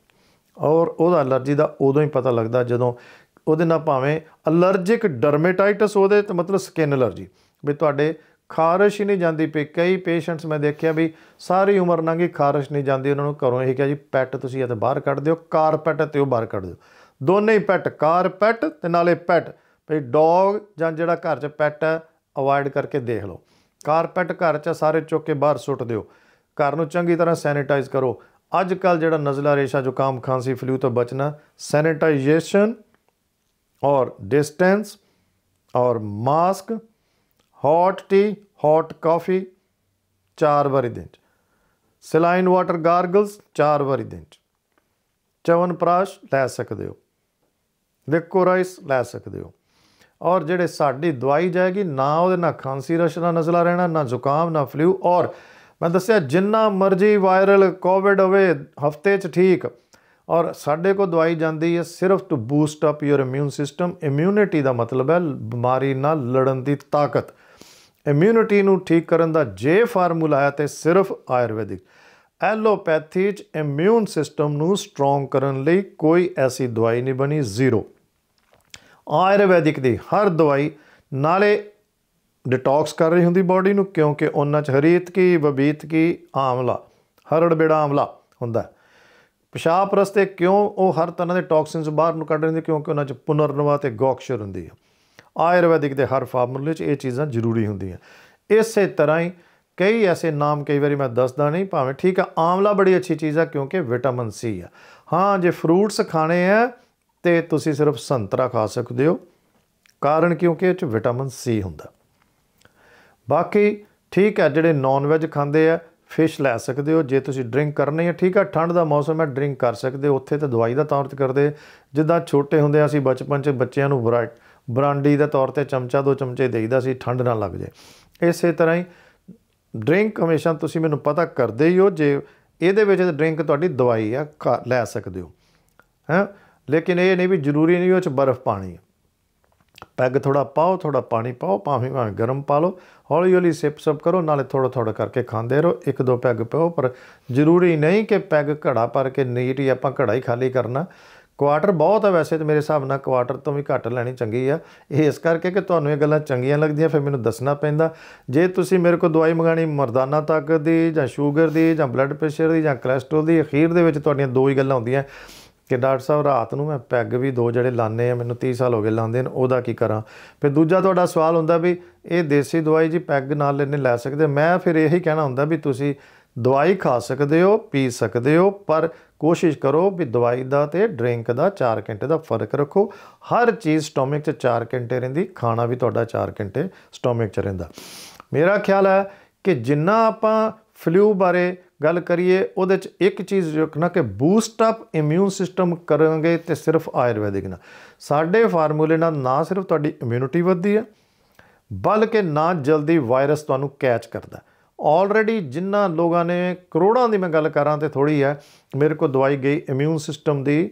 ਔਰ ਉਹਦਾ ਅਲਰਜੀ ਦਾ ਉਦੋਂ ਹੀ ਪਤਾ ਲੱਗਦਾ ਜਦੋਂ ਉਹਦੇ ਨਾਲ ਭਾਵੇਂ ਅਲਰਜਿਕ ਡਰਮੇਟਾਈਟਸ ਉਹਦੇ ਮਤਲਬ ਸਕਿਨ ਅਲਰਜੀ ਵੀ ਤੁਹਾਡੇ ਖਾਰਸ਼ ਹੀ ਨਹੀਂ ਜਾਂਦੀ ਪਈ ਕਈ ਪੇਸ਼ੈਂਟਸ ਮੈਂ ਦੇਖਿਆ ਵੀ ਸਾਰੀ ਉਮਰ ਨੰਗੀ ਖਾਰਸ਼ ਨਹੀਂ ਜਾਂਦੀ ਉਹਨਾਂ ਨੂੰ ਘਰੋਂ ਇਹ ਕਿਹਾ ਜੀ ਪੈਟ ਤੁਸੀਂ ਇਹਦੇ ਬਾਹਰ ਕੱਢ ਦਿਓ ਕਾਰਪੈਟ ਤੇ ਉਹ ਬਾਹਰ ਕੱਢ ਦਿਓ ਦੋਨੇ ਹੀ ਪੈਟ ਕਾਰਪੈਟ ਤੇ ਨਾਲੇ ਪੈਟ ਭਈ ਡੌਗ ਜਾਂ ਜਿਹੜਾ ਘਰ 'ਚ ਪੈਟ ਹੈ ਅਵਾਇਡ ਕਰਕੇ ਦੇਖ ਲਓ ਕਾਰਪੈਟ ਘਰ 'ਚ ਸਾਰੇ ਚੁੱਕ ਕੇ ਬਾਹਰ ਸੁੱਟ ਦਿਓ ਘਰ ਨੂੰ ਚੰਗੀ ਤਰ੍ਹਾਂ ਸੈਨੀਟਾਈਜ਼ ਕਰੋ ਅੱਜ ਕੱਲ ਜਿਹੜਾ ਨਜ਼ਲਾ ਰੇਸ਼ਾ ਜ਼ੁਕਾਮ ਖਾਂਸੀ ਫਲੂ ਤੋਂ ਬਚਣਾ ਸੈਨੀਟਾਈਜੇਸ਼ਨ ਔਰ ਡਿਸਟੈਂਸ ਔਰ mask hot tea hot coffee 4 ਵਾਰੀ ਦਿਨ ਚ ਸਲਾਈਨ ਵਾਟਰ ਗਾਰਗਲਸ ਚਾਰ ਵਾਰੀ ਦਿਨ ਚ ਚਵਨ ਪ੍ਰਾਸ਼ ਲੈ ਸਕਦੇ ਹੋ ਰਾਈਸ ਲੈ ਸਕਦੇ ਹੋ ਔਰ ਜਿਹੜੇ ਸਾਡੀ ਦਵਾਈ ਜਾਏਗੀ ਨਾ ਉਹਦੇ ਨਾਲ ਖਾਂਸੀ ਰਸ਼ ਨਜ਼ਲਾ ਰਹਿਣਾ ਨਾ ਜ਼ੁਕਾਮ ਨਾ ਫਲੂ ਔਰ ਮੈਂ ਦੱਸਿਆ ਜਿੰਨਾ ਮਰਜ਼ੀ ਵਾਇਰਲ ਕੋਵਿਡ ਹੋਵੇ ਹਫਤੇ ਚ ਠੀਕ ਔਰ ਸਾਡੇ ਕੋ ਦਵਾਈ ਜਾਂਦੀ ਹੈ ਸਿਰਫ to boost up your immune system immunity ਦਾ ਮਤਲਬ ਹੈ ਬਿਮਾਰੀ ਨਾਲ ਲੜਨ ਦੀ ਤਾਕਤ ਇਮਿਊਨਿਟੀ ਨੂੰ ਠੀਕ ਕਰਨ ਦਾ ਜੇ ਫਾਰਮੂਲਾ ਹੈ ਤੇ ਸਿਰਫ ਆਯੁਰਵੈਦਿਕ ਐਲੋਪੈਥੀ ਚ ਇਮਿਊਨ ਸਿਸਟਮ ਨੂੰ ਸਟਰੋਂਗ ਕਰਨ ਲਈ ਕੋਈ ਐਸੀ ਦਵਾਈ ਨਹੀਂ ਬਣੀ ਜ਼ੀਰੋ ਆਯੁਰਵੈਦਿਕ ਦੀ ਹਰ ਦਵਾਈ ਨਾਲੇ ਡਿਟੌਕਸ ਕਰ ਰਹੀ ਹੁੰਦੀ ਬਾਡੀ ਨੂੰ ਕਿਉਂਕਿ ਉਹਨਾਂ ਚ ਹਰੀਤ ਕੀ ਬਬੀਤ ਕੀ ਆਮਲਾ ਹਰੜ ਬੇੜਾ ਆਮਲਾ ਹੁੰਦਾ ਪਿਸ਼ਾਬ ਰਸਤੇ ਕਿਉਂ ਉਹ ਹਰ ਤਰ੍ਹਾਂ ਦੇ ਟੌਕਸਿਨਸ ਬਾਹਰ ਨੂੰ ਕੱਢ ਰਹੇ ਨੇ ਕਿਉਂਕਿ ਉਹਨਾਂ ਚ ਪੁਨਰਨਵਾ ਤੇ ਗੋਕਸ਼ਰ ਹੁੰਦੀ ਹੈ ਆਯੁਰਵੈਦਿਕ ਦੇ ਹਰ ਫਾਰਮੂਲੇ 'ਚ ਇਹ ਚੀਜ਼ਾਂ ਜ਼ਰੂਰੀ ਹੁੰਦੀਆਂ ਇਸੇ ਤਰ੍ਹਾਂ ਹੀ ਕਈ ਐਸੇ ਨਾਮ ਕਈ ਵਾਰੀ ਮੈਂ ਦੱਸਦਾ ਨਹੀਂ ਭਾਵੇਂ ਠੀਕ ਆ ਆਮਲਾ ਬੜੀ ਅੱਛੀ ਚੀਜ਼ ਆ ਕਿਉਂਕਿ ਵਿਟਾਮਿਨ ਸੀ ਆ ਹਾਂ ਜੇ ਫਰੂਟਸ ਖਾਣੇ ਆ ਤੇ ਤੁਸੀਂ ਸਿਰਫ ਸੰਤਰਾ ਖਾ ਸਕਦੇ ਹੋ ਕਾਰਨ ਕਿਉਂਕਿ ਇਹ ਚ ਵਿਟਾਮਿਨ ਸੀ ਹੁੰਦਾ ਬਾਕੀ ਠੀਕ ਆ ਜਿਹੜੇ ਨਾਨ ਵੈਜ ਖਾਂਦੇ ਆ ਫਿਸ਼ ਲੈ ਸਕਦੇ ਹੋ ਜੇ ਤੁਸੀਂ ਡਰਿੰਕ ਕਰਨੀ ਹੈ ਠੀਕ ਆ ਠੰਡ ਦਾ ਮੌਸਮ ਹੈ ਡਰਿੰਕ ਕਰ ਸਕਦੇ ਹੋ ਉੱਥੇ ਤੇ ਦਵਾਈ ਦਾ ਤੌਰ ਤੇ ਕਰਦੇ ਜਿੱਦਾਂ ਛੋਟੇ ਹੁੰਦੇ ਅਸੀਂ ਬਚਪਨ 'ਚ ਬੱਚਿਆਂ ਨੂੰ ਵਰਾਇਟੀ ਬਰਾਂਡੀ ਦੇ ਤੌਰ ਤੇ ਚਮਚਾ ਦੋ ਚਮਚੇ ਦੇਈਦਾ ਸੀ ਠੰਡ ਨਾ ਲੱਗ ਜਾਏ ਇਸੇ ਤਰ੍ਹਾਂ ਹੀ ਡਰਿੰਕ ਹਮੇਸ਼ਾ ਤੁਸੀਂ ਮੈਨੂੰ ਪਤਾ ਕਰਦੇ ਹੀ ਹੋ ਜੇ ਇਹਦੇ ਵਿੱਚ ਡਰਿੰਕ ਤੁਹਾਡੀ ਦਵਾਈ ਆ ਲੈ ਸਕਦੇ ਹੋ ਹੈ ਲੇਕਿਨ ਇਹ ਨਹੀਂ ਵੀ ਜ਼ਰੂਰੀ ਨਹੀਂ ਉਹ ਚ ਬਰਫ਼ ਪਾਣੀ ਪੈਗ ਥੋੜਾ ਪਾਓ ਥੋੜਾ ਪਾਣੀ ਪਾਓ ਭਾਵੇਂ ਭਾਵੇਂ ਗਰਮ ਪਾ ਲਓ ਹੌਲੀ ਹੌਲੀ ਸਿਪ ਸਪ ਕਰੋ ਨਾਲੇ ਥੋੜਾ ਥੋੜਾ ਕਰਕੇ ਖਾਂਦੇ ਰਹੋ ਇੱਕ ਦੋ ਪੈਗ ਪਾਓ ਪਰ ਜ਼ਰੂਰੀ ਨਹੀਂ ਕਿ ਪੈਗ ਘੜਾ ਭਰ ਕੇ ਨੀਟ ਹੀ ਆਪਾਂ ਘੜਾ ਹੀ ਖਾਲੀ ਕਰਨਾ ਕੁਆਟਰ ਬਹੁਤ ਆ ਵੈਸੇ ਤੇ ਮੇਰੇ ਹਿਸਾਬ ਨਾਲ ਕੁਆਟਰ ਤੋਂ ਵੀ ਘੱਟ ਲੈਣੀ ਚੰਗੀ ਆ ਇਹ ਇਸ ਕਰਕੇ ਕਿ ਤੁਹਾਨੂੰ ਇਹ ਗੱਲਾਂ ਚੰਗੀਆਂ ਲੱਗਦੀਆਂ ਫਿਰ ਮੈਨੂੰ ਦੱਸਣਾ ਪੈਂਦਾ ਜੇ ਤੁਸੀਂ ਮੇਰੇ ਕੋਲ ਦਵਾਈ ਮੰਗਾਣੀ ਮਰਦਾਨਾ ਤਾਕਤ ਦੀ ਜਾਂ ਸ਼ੂਗਰ ਦੀ ਜਾਂ ਬਲੱਡ ਪ੍ਰੈਸ਼ਰ ਦੀ ਜਾਂ ਕੋਲੇਸਟ੍ਰੋਲ ਦੀ ਅਖੀਰ ਦੇ ਵਿੱਚ ਤੁਹਾਡੀਆਂ ਦੋ ਹੀ ਗੱਲਾਂ ਹੁੰਦੀਆਂ ਕਿ ਡਾਕਟਰ ਸਾਹਿਬ ਰਾਤ ਨੂੰ ਮੈਂ ਪੈਗ ਵੀ ਦੋ ਜਿਹੜੇ ਲਾਣੇ ਆ ਮੈਨੂੰ 30 ਸਾਲ ਹੋ ਗਏ ਲਾਉਂਦੇ ਨੇ ਉਹਦਾ ਕੀ ਕਰਾਂ ਫਿਰ ਦੂਜਾ ਤੁਹਾਡਾ ਸਵਾਲ ਹੁੰਦਾ ਵੀ ਇਹ ਦੇਸੀ ਦਵਾਈ ਜੀ ਪੈਗ ਨਾਲ ਲੈਣੇ ਲੈ ਸਕਦੇ ਮੈਂ ਫਿਰ ਇਹੀ ਕਹਿਣਾ ਹੁੰਦਾ ਵੀ ਤੁਸੀਂ ਦਵਾਈ ਖਾ ਸਕਦੇ ਹੋ ਪੀ ਸਕਦੇ ਹੋ ਪਰ ਕੋਸ਼ਿਸ਼ ਕਰੋ ਵੀ ਦਵਾਈ ਦਾ ਤੇ ਡਰਿੰਕ ਦਾ 4 ਘੰਟੇ ਦਾ ਫਰਕ ਰੱਖੋ ਹਰ ਚੀਜ਼ ਸਟੋਮਿਕ 'ਚ 4 ਘੰਟੇ ਰਹਿੰਦੀ ਖਾਣਾ ਵੀ ਤੁਹਾਡਾ 4 ਘੰਟੇ ਸਟੋਮਿਕ 'ਚ ਰਹਿੰਦਾ ਮੇਰਾ ਖਿਆਲ ਹੈ ਕਿ ਜਿੰਨਾ ਆਪਾਂ ਫਲੂ ਬਾਰੇ ਗੱਲ ਕਰੀਏ ਉਹਦੇ 'ਚ ਇੱਕ ਚੀਜ਼ ਰੱਖਣਾ ਕਿ ਬੂਸਟ ਅਪ ਇਮਿਊਨ ਸਿਸਟਮ ਕਰਾਂਗੇ ਤੇ ਸਿਰਫ ਆਯੁਰਵੈਦਿਕ ਨਾਲ ਸਾਡੇ ਫਾਰਮੂਲੇ ਨਾਲ ਨਾ ਸਿਰਫ ਤੁਹਾਡੀ ਇਮਿਊਨਿਟੀ ਵਧਦੀ ਹੈ ਬਲਕਿ ਨਾ ਜਲਦੀ ਵਾਇਰਸ ਤੁਹਾਨੂੰ ਕੈਚ ਕਰਦਾ ਆਲਰੇਡੀ ਜਿੰਨਾ ਲੋਕਾਂ ਨੇ ਕਰੋੜਾਂ ਦੀ ਮੈਂ ਗੱਲ ਕਰਾਂ ਤੇ ਥੋੜੀ ਹੈ ਮੇਰੇ ਕੋਲ ਦਵਾਈ ਗਈ ਇਮਿਊਨ ਸਿਸਟਮ ਦੀ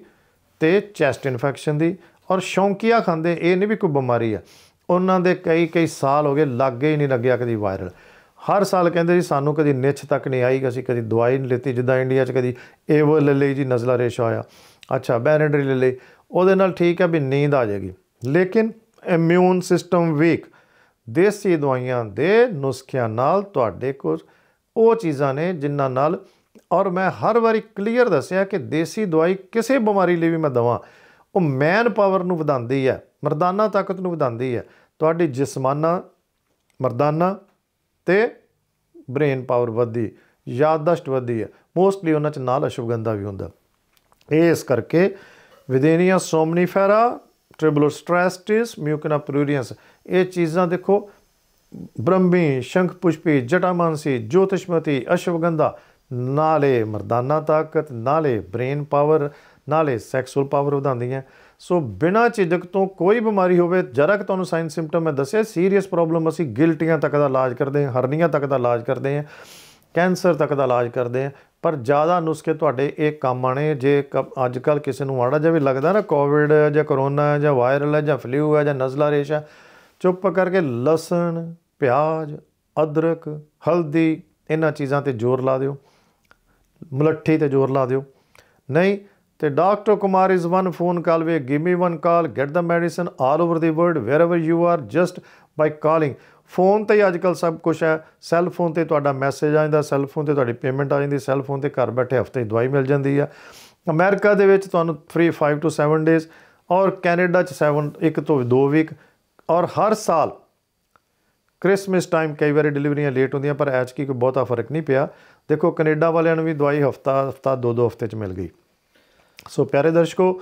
ਤੇ ਚੈਸਟ ਇਨਫੈਕਸ਼ਨ ਦੀ ਔਰ ਸ਼ੌਂਕੀਆ ਖਾਂਦੇ ਇਹ ਨਹੀਂ ਵੀ ਕੋਈ ਬਿਮਾਰੀ ਆ ਉਹਨਾਂ ਦੇ ਕਈ ਕਈ ਸਾਲ ਹੋ ਗਏ ਲੱਗੇ ਹੀ ਨਹੀਂ ਲੱਗਿਆ ਕਦੀ ਵਾਇਰਲ ਹਰ ਸਾਲ ਕਹਿੰਦੇ ਜੀ ਸਾਨੂੰ ਕਦੀ ਨਿਛ ਤੱਕ ਨਹੀਂ ਆਈ ਅਸੀਂ ਕਦੀ ਦਵਾਈ ਨਹੀਂ ਲੈਤੀ ਜਿੱਦਾਂ ਇੰਡੀਆ 'ਚ ਕਦੀ ਏਵਲ ਲੈ ਲਈ ਜੀ ਨਜ਼ਲਾ ਰੇਸ਼ਾ ਆਇਆ ਅੱਛਾ ਬੈਨਡਰੀ ਲੈ ਲਈ ਉਹਦੇ ਨਾਲ ਠੀਕ ਹੈ ਵੀ ਨੀਂਦ ਆ ਜਾਏਗੀ ਲੇਕਿਨ ਇਮਿਊਨ ਸਿਸਟਮ ਵੀਕ ਦੇਸੀ ਦਵਾਈਆਂ ਦੇ ਨੁਸਖਿਆਂ ਨਾਲ ਤੁਹਾਡੇ ਕੋਲ ਉਹ ਚੀਜ਼ਾਂ ਨੇ ਜਿਨ੍ਹਾਂ ਨਾਲ ਔਰ ਮੈਂ ਹਰ ਵਾਰੀ ਕਲੀਅਰ ਦੱਸਿਆ ਕਿ ਦੇਸੀ ਦਵਾਈ ਕਿਸੇ ਬਿਮਾਰੀ ਲਈ ਵੀ ਮੈਂ ਦਵਾਂ ਉਹ ਮੈਨ ਪਾਵਰ ਨੂੰ ਵਧਾਉਂਦੀ ਹੈ ਮਰਦਾਨਾ ਤਾਕਤ ਨੂੰ ਵਧਾਉਂਦੀ ਹੈ ਤੁਹਾਡੀ ਜਿਸਮਾਨਾ ਮਰਦਾਨਾ ਤੇ ਬ੍ਰੇਨ ਪਾਵਰ ਵਧਦੀ ਯਾਦਦਾਸ਼ਤ ਵਧਦੀ ਹੈ ਮੋਸਟਲੀ ਉਹਨਾਂ ਚ ਨਾਲ ਅਸ਼ਵਗੰਧਾ ਵੀ ਹੁੰਦਾ ਇਸ ਕਰਕੇ ਵਿਦੇਨੀਆ ਸੋਮਨੀਫੈਰਾ ਟ੍ਰਿਬੂਲਰ ਸਟ੍ਰੈਸਟਿਸ ਮਿਊਕਨਾ ਪ੍ਰੂਰੀਅੰਸ ਇਹ ਚੀਜ਼ਾਂ ਦੇਖੋ ਬ੍ਰਹਮੀ ਸ਼ੰਖ ਪੁਸ਼ਪੀ ਜਟਾਮਾਨਸੀ ਜੋਤਿਸ਼ਮਤੀ ਅਸ਼ਵਗੰਧਾ ਨਾਲੇ ਮਰਦਾਨਾ ਤਾਕਤ ਨਾਲੇ ਬ੍ਰੇਨ ਪਾਵਰ ਨਾਲੇ ਸੈਕਸੁਅਲ ਪਾਵਰ ਵਧਾਉਂਦੀਆਂ ਸੋ ਬਿਨਾ ਝਿਜਕ ਤੋਂ ਕੋਈ ਬਿਮਾਰੀ ਹੋਵੇ ਜਰਕ ਤੁਹਾਨੂੰ ਸਾਈਨ ਸਿੰਪਟਮ ਮੈਂ ਦੱਸਿਆ ਸੀਰੀਅਸ ਪ੍ਰੋਬਲਮ ਅਸੀਂ ਗਿਲਟੀਆਂ ਤੱਕ ਦਾ ਇਲਾਜ ਕਰਦੇ ਹਾਂ ਹਰਨੀਆਂ ਤੱਕ ਦਾ ਇਲਾਜ ਕਰਦੇ ਹਾਂ ਕੈਂਸਰ ਤੱਕ ਦਾ ਇਲਾਜ ਕਰਦੇ ਹਾਂ ਪਰ ਜ਼ਿਆਦਾ ਨੁਸਖੇ ਤੁਹਾਡੇ ਇਹ ਕੰਮ ਆਣੇ ਜੇ ਅੱਜ ਕੱਲ ਕਿਸੇ ਨੂੰ ਮਾੜਾ ਜਿਹਾ ਵੀ ਲੱਗਦਾ ਨਾ ਕੋਵਿਡ ਜਾਂ ਕਰੋਨਾ ਜਾਂ ਵਾਇਰਲ ਹੈ ਜਾਂ ਫਲੂ ਹੈ ਜਾਂ ਨਜ਼ਲਾ ਰੇਸ਼ਾ ਚੁੱਪ ਕਰਕੇ ਲਸਣ ਪਿਆਜ਼ ਅਦਰਕ ਹਲਦੀ ਇਹਨਾਂ ਚੀਜ਼ਾਂ ਤੇ ਜ਼ੋਰ ਲਾ ਦਿਓ ਮਲੱਠੀ ਤੇ ਜ਼ੋਰ ਲਾ ਦਿਓ ਨਹੀਂ ਤੇ doctor Kumar is one phone call away give me one call get the medicine all over the world ever you are just by calling phone ਤੇ ਹੀ ਅੱਜ ਕੱਲ ਸਭ ਕੁਝ ਹੈ ਸੈੱਲ ਫੋਨ ਤੇ ਤੁਹਾਡਾ ਮੈਸੇਜ ਆ ਜਾਂਦਾ ਸੈੱਲ ਫੋਨ ਤੇ ਤੁਹਾਡੀ ਪੇਮੈਂਟ ਆ ਜਾਂਦੀ ਸੈੱਲ ਫੋਨ ਤੇ ਘਰ ਬੈਠੇ ਹਫਤੇ ਦਵਾਈ ਮਿਲ ਜਾਂਦੀ ਆ ਅਮਰੀਕਾ ਦੇ ਵਿੱਚ ਤੁਹਾਨੂੰ ਫ੍ਰੀ 5 ਤੋਂ 7 ਡੇਜ਼ ਔਰ ਕੈਨੇਡਾ ਚ 7 1 ਤੋਂ 2 ਵੀਕ ਔਰ ਹਰ ਸਾਲ ਕ੍ਰਿਸਮਸ ਟਾਈਮ ਕਈ ਵਾਰੀ ਡਿਲੀਵਰੀਆਂ ਲੇਟ ਹੁੰਦੀਆਂ ਪਰ ਐਚ ਕੀ ਕੋਈ ਬਹੁਤਾ ਫਰਕ ਨਹੀਂ ਪਿਆ ਦੇਖੋ ਕੈਨੇਡਾ ਵਾਲਿਆਂ ਨੂੰ ਵੀ ਦਵਾਈ ਹਫਤਾ ਹਫਤਾ ਦੋ ਦੋ ਹਫਤੇ ਚ ਮਿਲ ਗਈ ਸੋ ਪਿਆਰੇ ਦਰਸ਼ਕੋ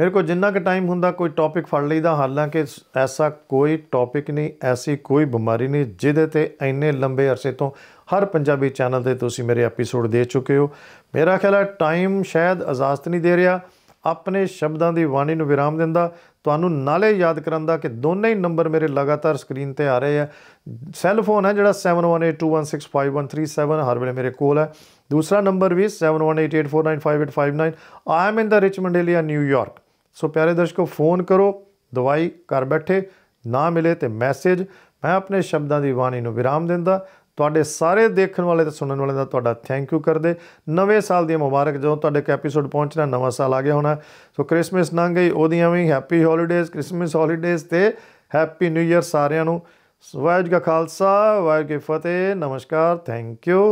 ਮੇਰੇ ਕੋਲ ਜਿੰਨਾ ਕੁ ਟਾਈਮ ਹੁੰਦਾ ਕੋਈ ਟੌਪਿਕ ਫੜ ਲਈਦਾ ਹਾਲਾਂਕਿ ਐਸਾ ਕੋਈ ਟੌਪਿਕ ਨਹੀਂ ਐਸੀ ਕੋਈ ਬਿਮਾਰੀ ਨਹੀਂ ਜਿਹਦੇ ਤੇ ਇੰਨੇ ਲੰਬੇ ਅਰਸੇ ਤੋਂ ਹਰ ਪੰਜਾਬੀ ਚੈਨਲ ਤੇ ਤੁਸੀਂ ਮੇਰੇ ਐਪੀਸੋਡ ਦੇ ਚੁੱਕੇ ਹੋ ਮੇਰਾ ਖਿਆਲ ਹੈ ਟਾਈਮ ਸ਼ਾਇਦ ਇਜਾਜ਼ਤ ਨਹੀਂ ਦੇ ਰਿਹਾ ਆਪਣੇ ਸ਼ਬਦਾਂ ਦੀ ਬਾਣੀ ਨੂੰ ਵਿਰਾਮ ਦਿੰਦਾ ਤੁਹਾਨੂੰ ਨਾਲੇ ਯਾਦ ਕਰਨ ਦਾ ਕਿ ਦੋਨੇ ਹੀ ਨੰਬਰ ਮੇਰੇ ਲਗਾਤਾਰ ਸਕਰੀਨ ਤੇ ਆ ਰਹੇ ਆ ਸੈੱਲ ਫੋਨ ਹੈ ਜਿਹੜਾ 7182165137 ਹਰ ਵੇਲੇ ਮੇਰੇ ਕੋਲ ਹੈ ਦੂਸਰਾ ਨੰਬਰ ਵੀ 7188495859 ਆਈ ਐਮ ਇਨ ਦਾ ਰਿਚ ਮੰਡੇਲੀਆ ਨਿਊਯਾਰਕ ਸੋ ਪਿਆਰੇ ਦਰਸ਼ਕੋ ਫੋਨ ਕਰੋ ਦਵਾਈ ਕਰ ਬੈਠੇ ਨਾ ਮਿਲੇ ਤੇ ਮੈਸੇਜ ਮੈਂ ਆਪਣੇ ਸ਼ਬਦਾਂ ਦੀ ਬਾਣੀ ਨੂੰ ਵਿਰਾਮ ਦਿੰਦਾ ਤੁਹਾਡੇ ਸਾਰੇ ਦੇਖਣ ਵਾਲੇ ਤੇ ਸੁਣਨ ਵਾਲੇ ਦਾ ਤੁਹਾਡਾ ਥੈਂਕ ਯੂ ਕਰਦੇ ਨਵੇਂ ਸਾਲ ਦੀਆਂ ਮੁਬਾਰਕ ਜਦੋਂ ਤੁਹਾਡੇ ਕੋ ਐਪੀਸੋਡ ਪਹੁੰਚਣਾ ਨਵਾਂ ਸਾਲ ਆ ਗਿਆ ਹੋਣਾ ਸੋ ਕ੍ਰਿਸਮਸ ਲੰਘ ਗਈ ਉਹਦੀਆਂ ਵੀ ਹੈਪੀ ਹੌਲੀਡੇਜ਼ ਕ੍ਰਿਸਮਸ ਹੌਲੀਡੇਜ਼ ਤੇ ਹੈਪੀ ਨਿਊ ਇਅਰ ਸਾਰਿਆਂ ਨੂੰ ਵਾਹਿਗੁਰੂ ਦਾ ਖਾਲਸਾ ਵਾਹਿਗੁਰੂ ਕੀ ਫਤਿਹ ਨਮਸਕਾਰ ਥੈਂਕ ਯੂ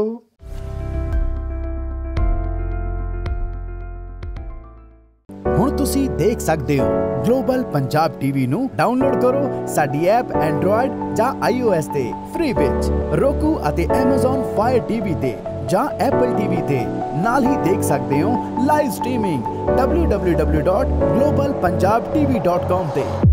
ਹੁਣ ਤੁਸੀਂ ਦੇਖ ਸਕਦੇ ਹੋ ਗਲੋਬਲ ਪੰਜਾਬ ਟੀਵੀ ਨੂੰ ਡਾਊਨਲੋਡ ਕਰੋ ਸਾਡੀ ਐਪ ਐਂਡਰੋਇਡ ਜਾਂ ਆਈਓਐਸ ਤੇ ਫ੍ਰੀ ਵਿੱਚ ਰੋਕੂ ਅਤੇ ਐਮਾਜ਼ਾਨ ਫਾਇਰ ਟੀਵੀ ਤੇ ਜਾਂ ਐਪਲ ਟੀਵੀ ਤੇ ਨਾਲ ਹੀ ਦੇਖ ਸਕਦੇ ਹੋ ਲਾਈਵ ਸਟ੍ਰੀਮਿੰਗ www.globalpunjabtv.com ਤੇ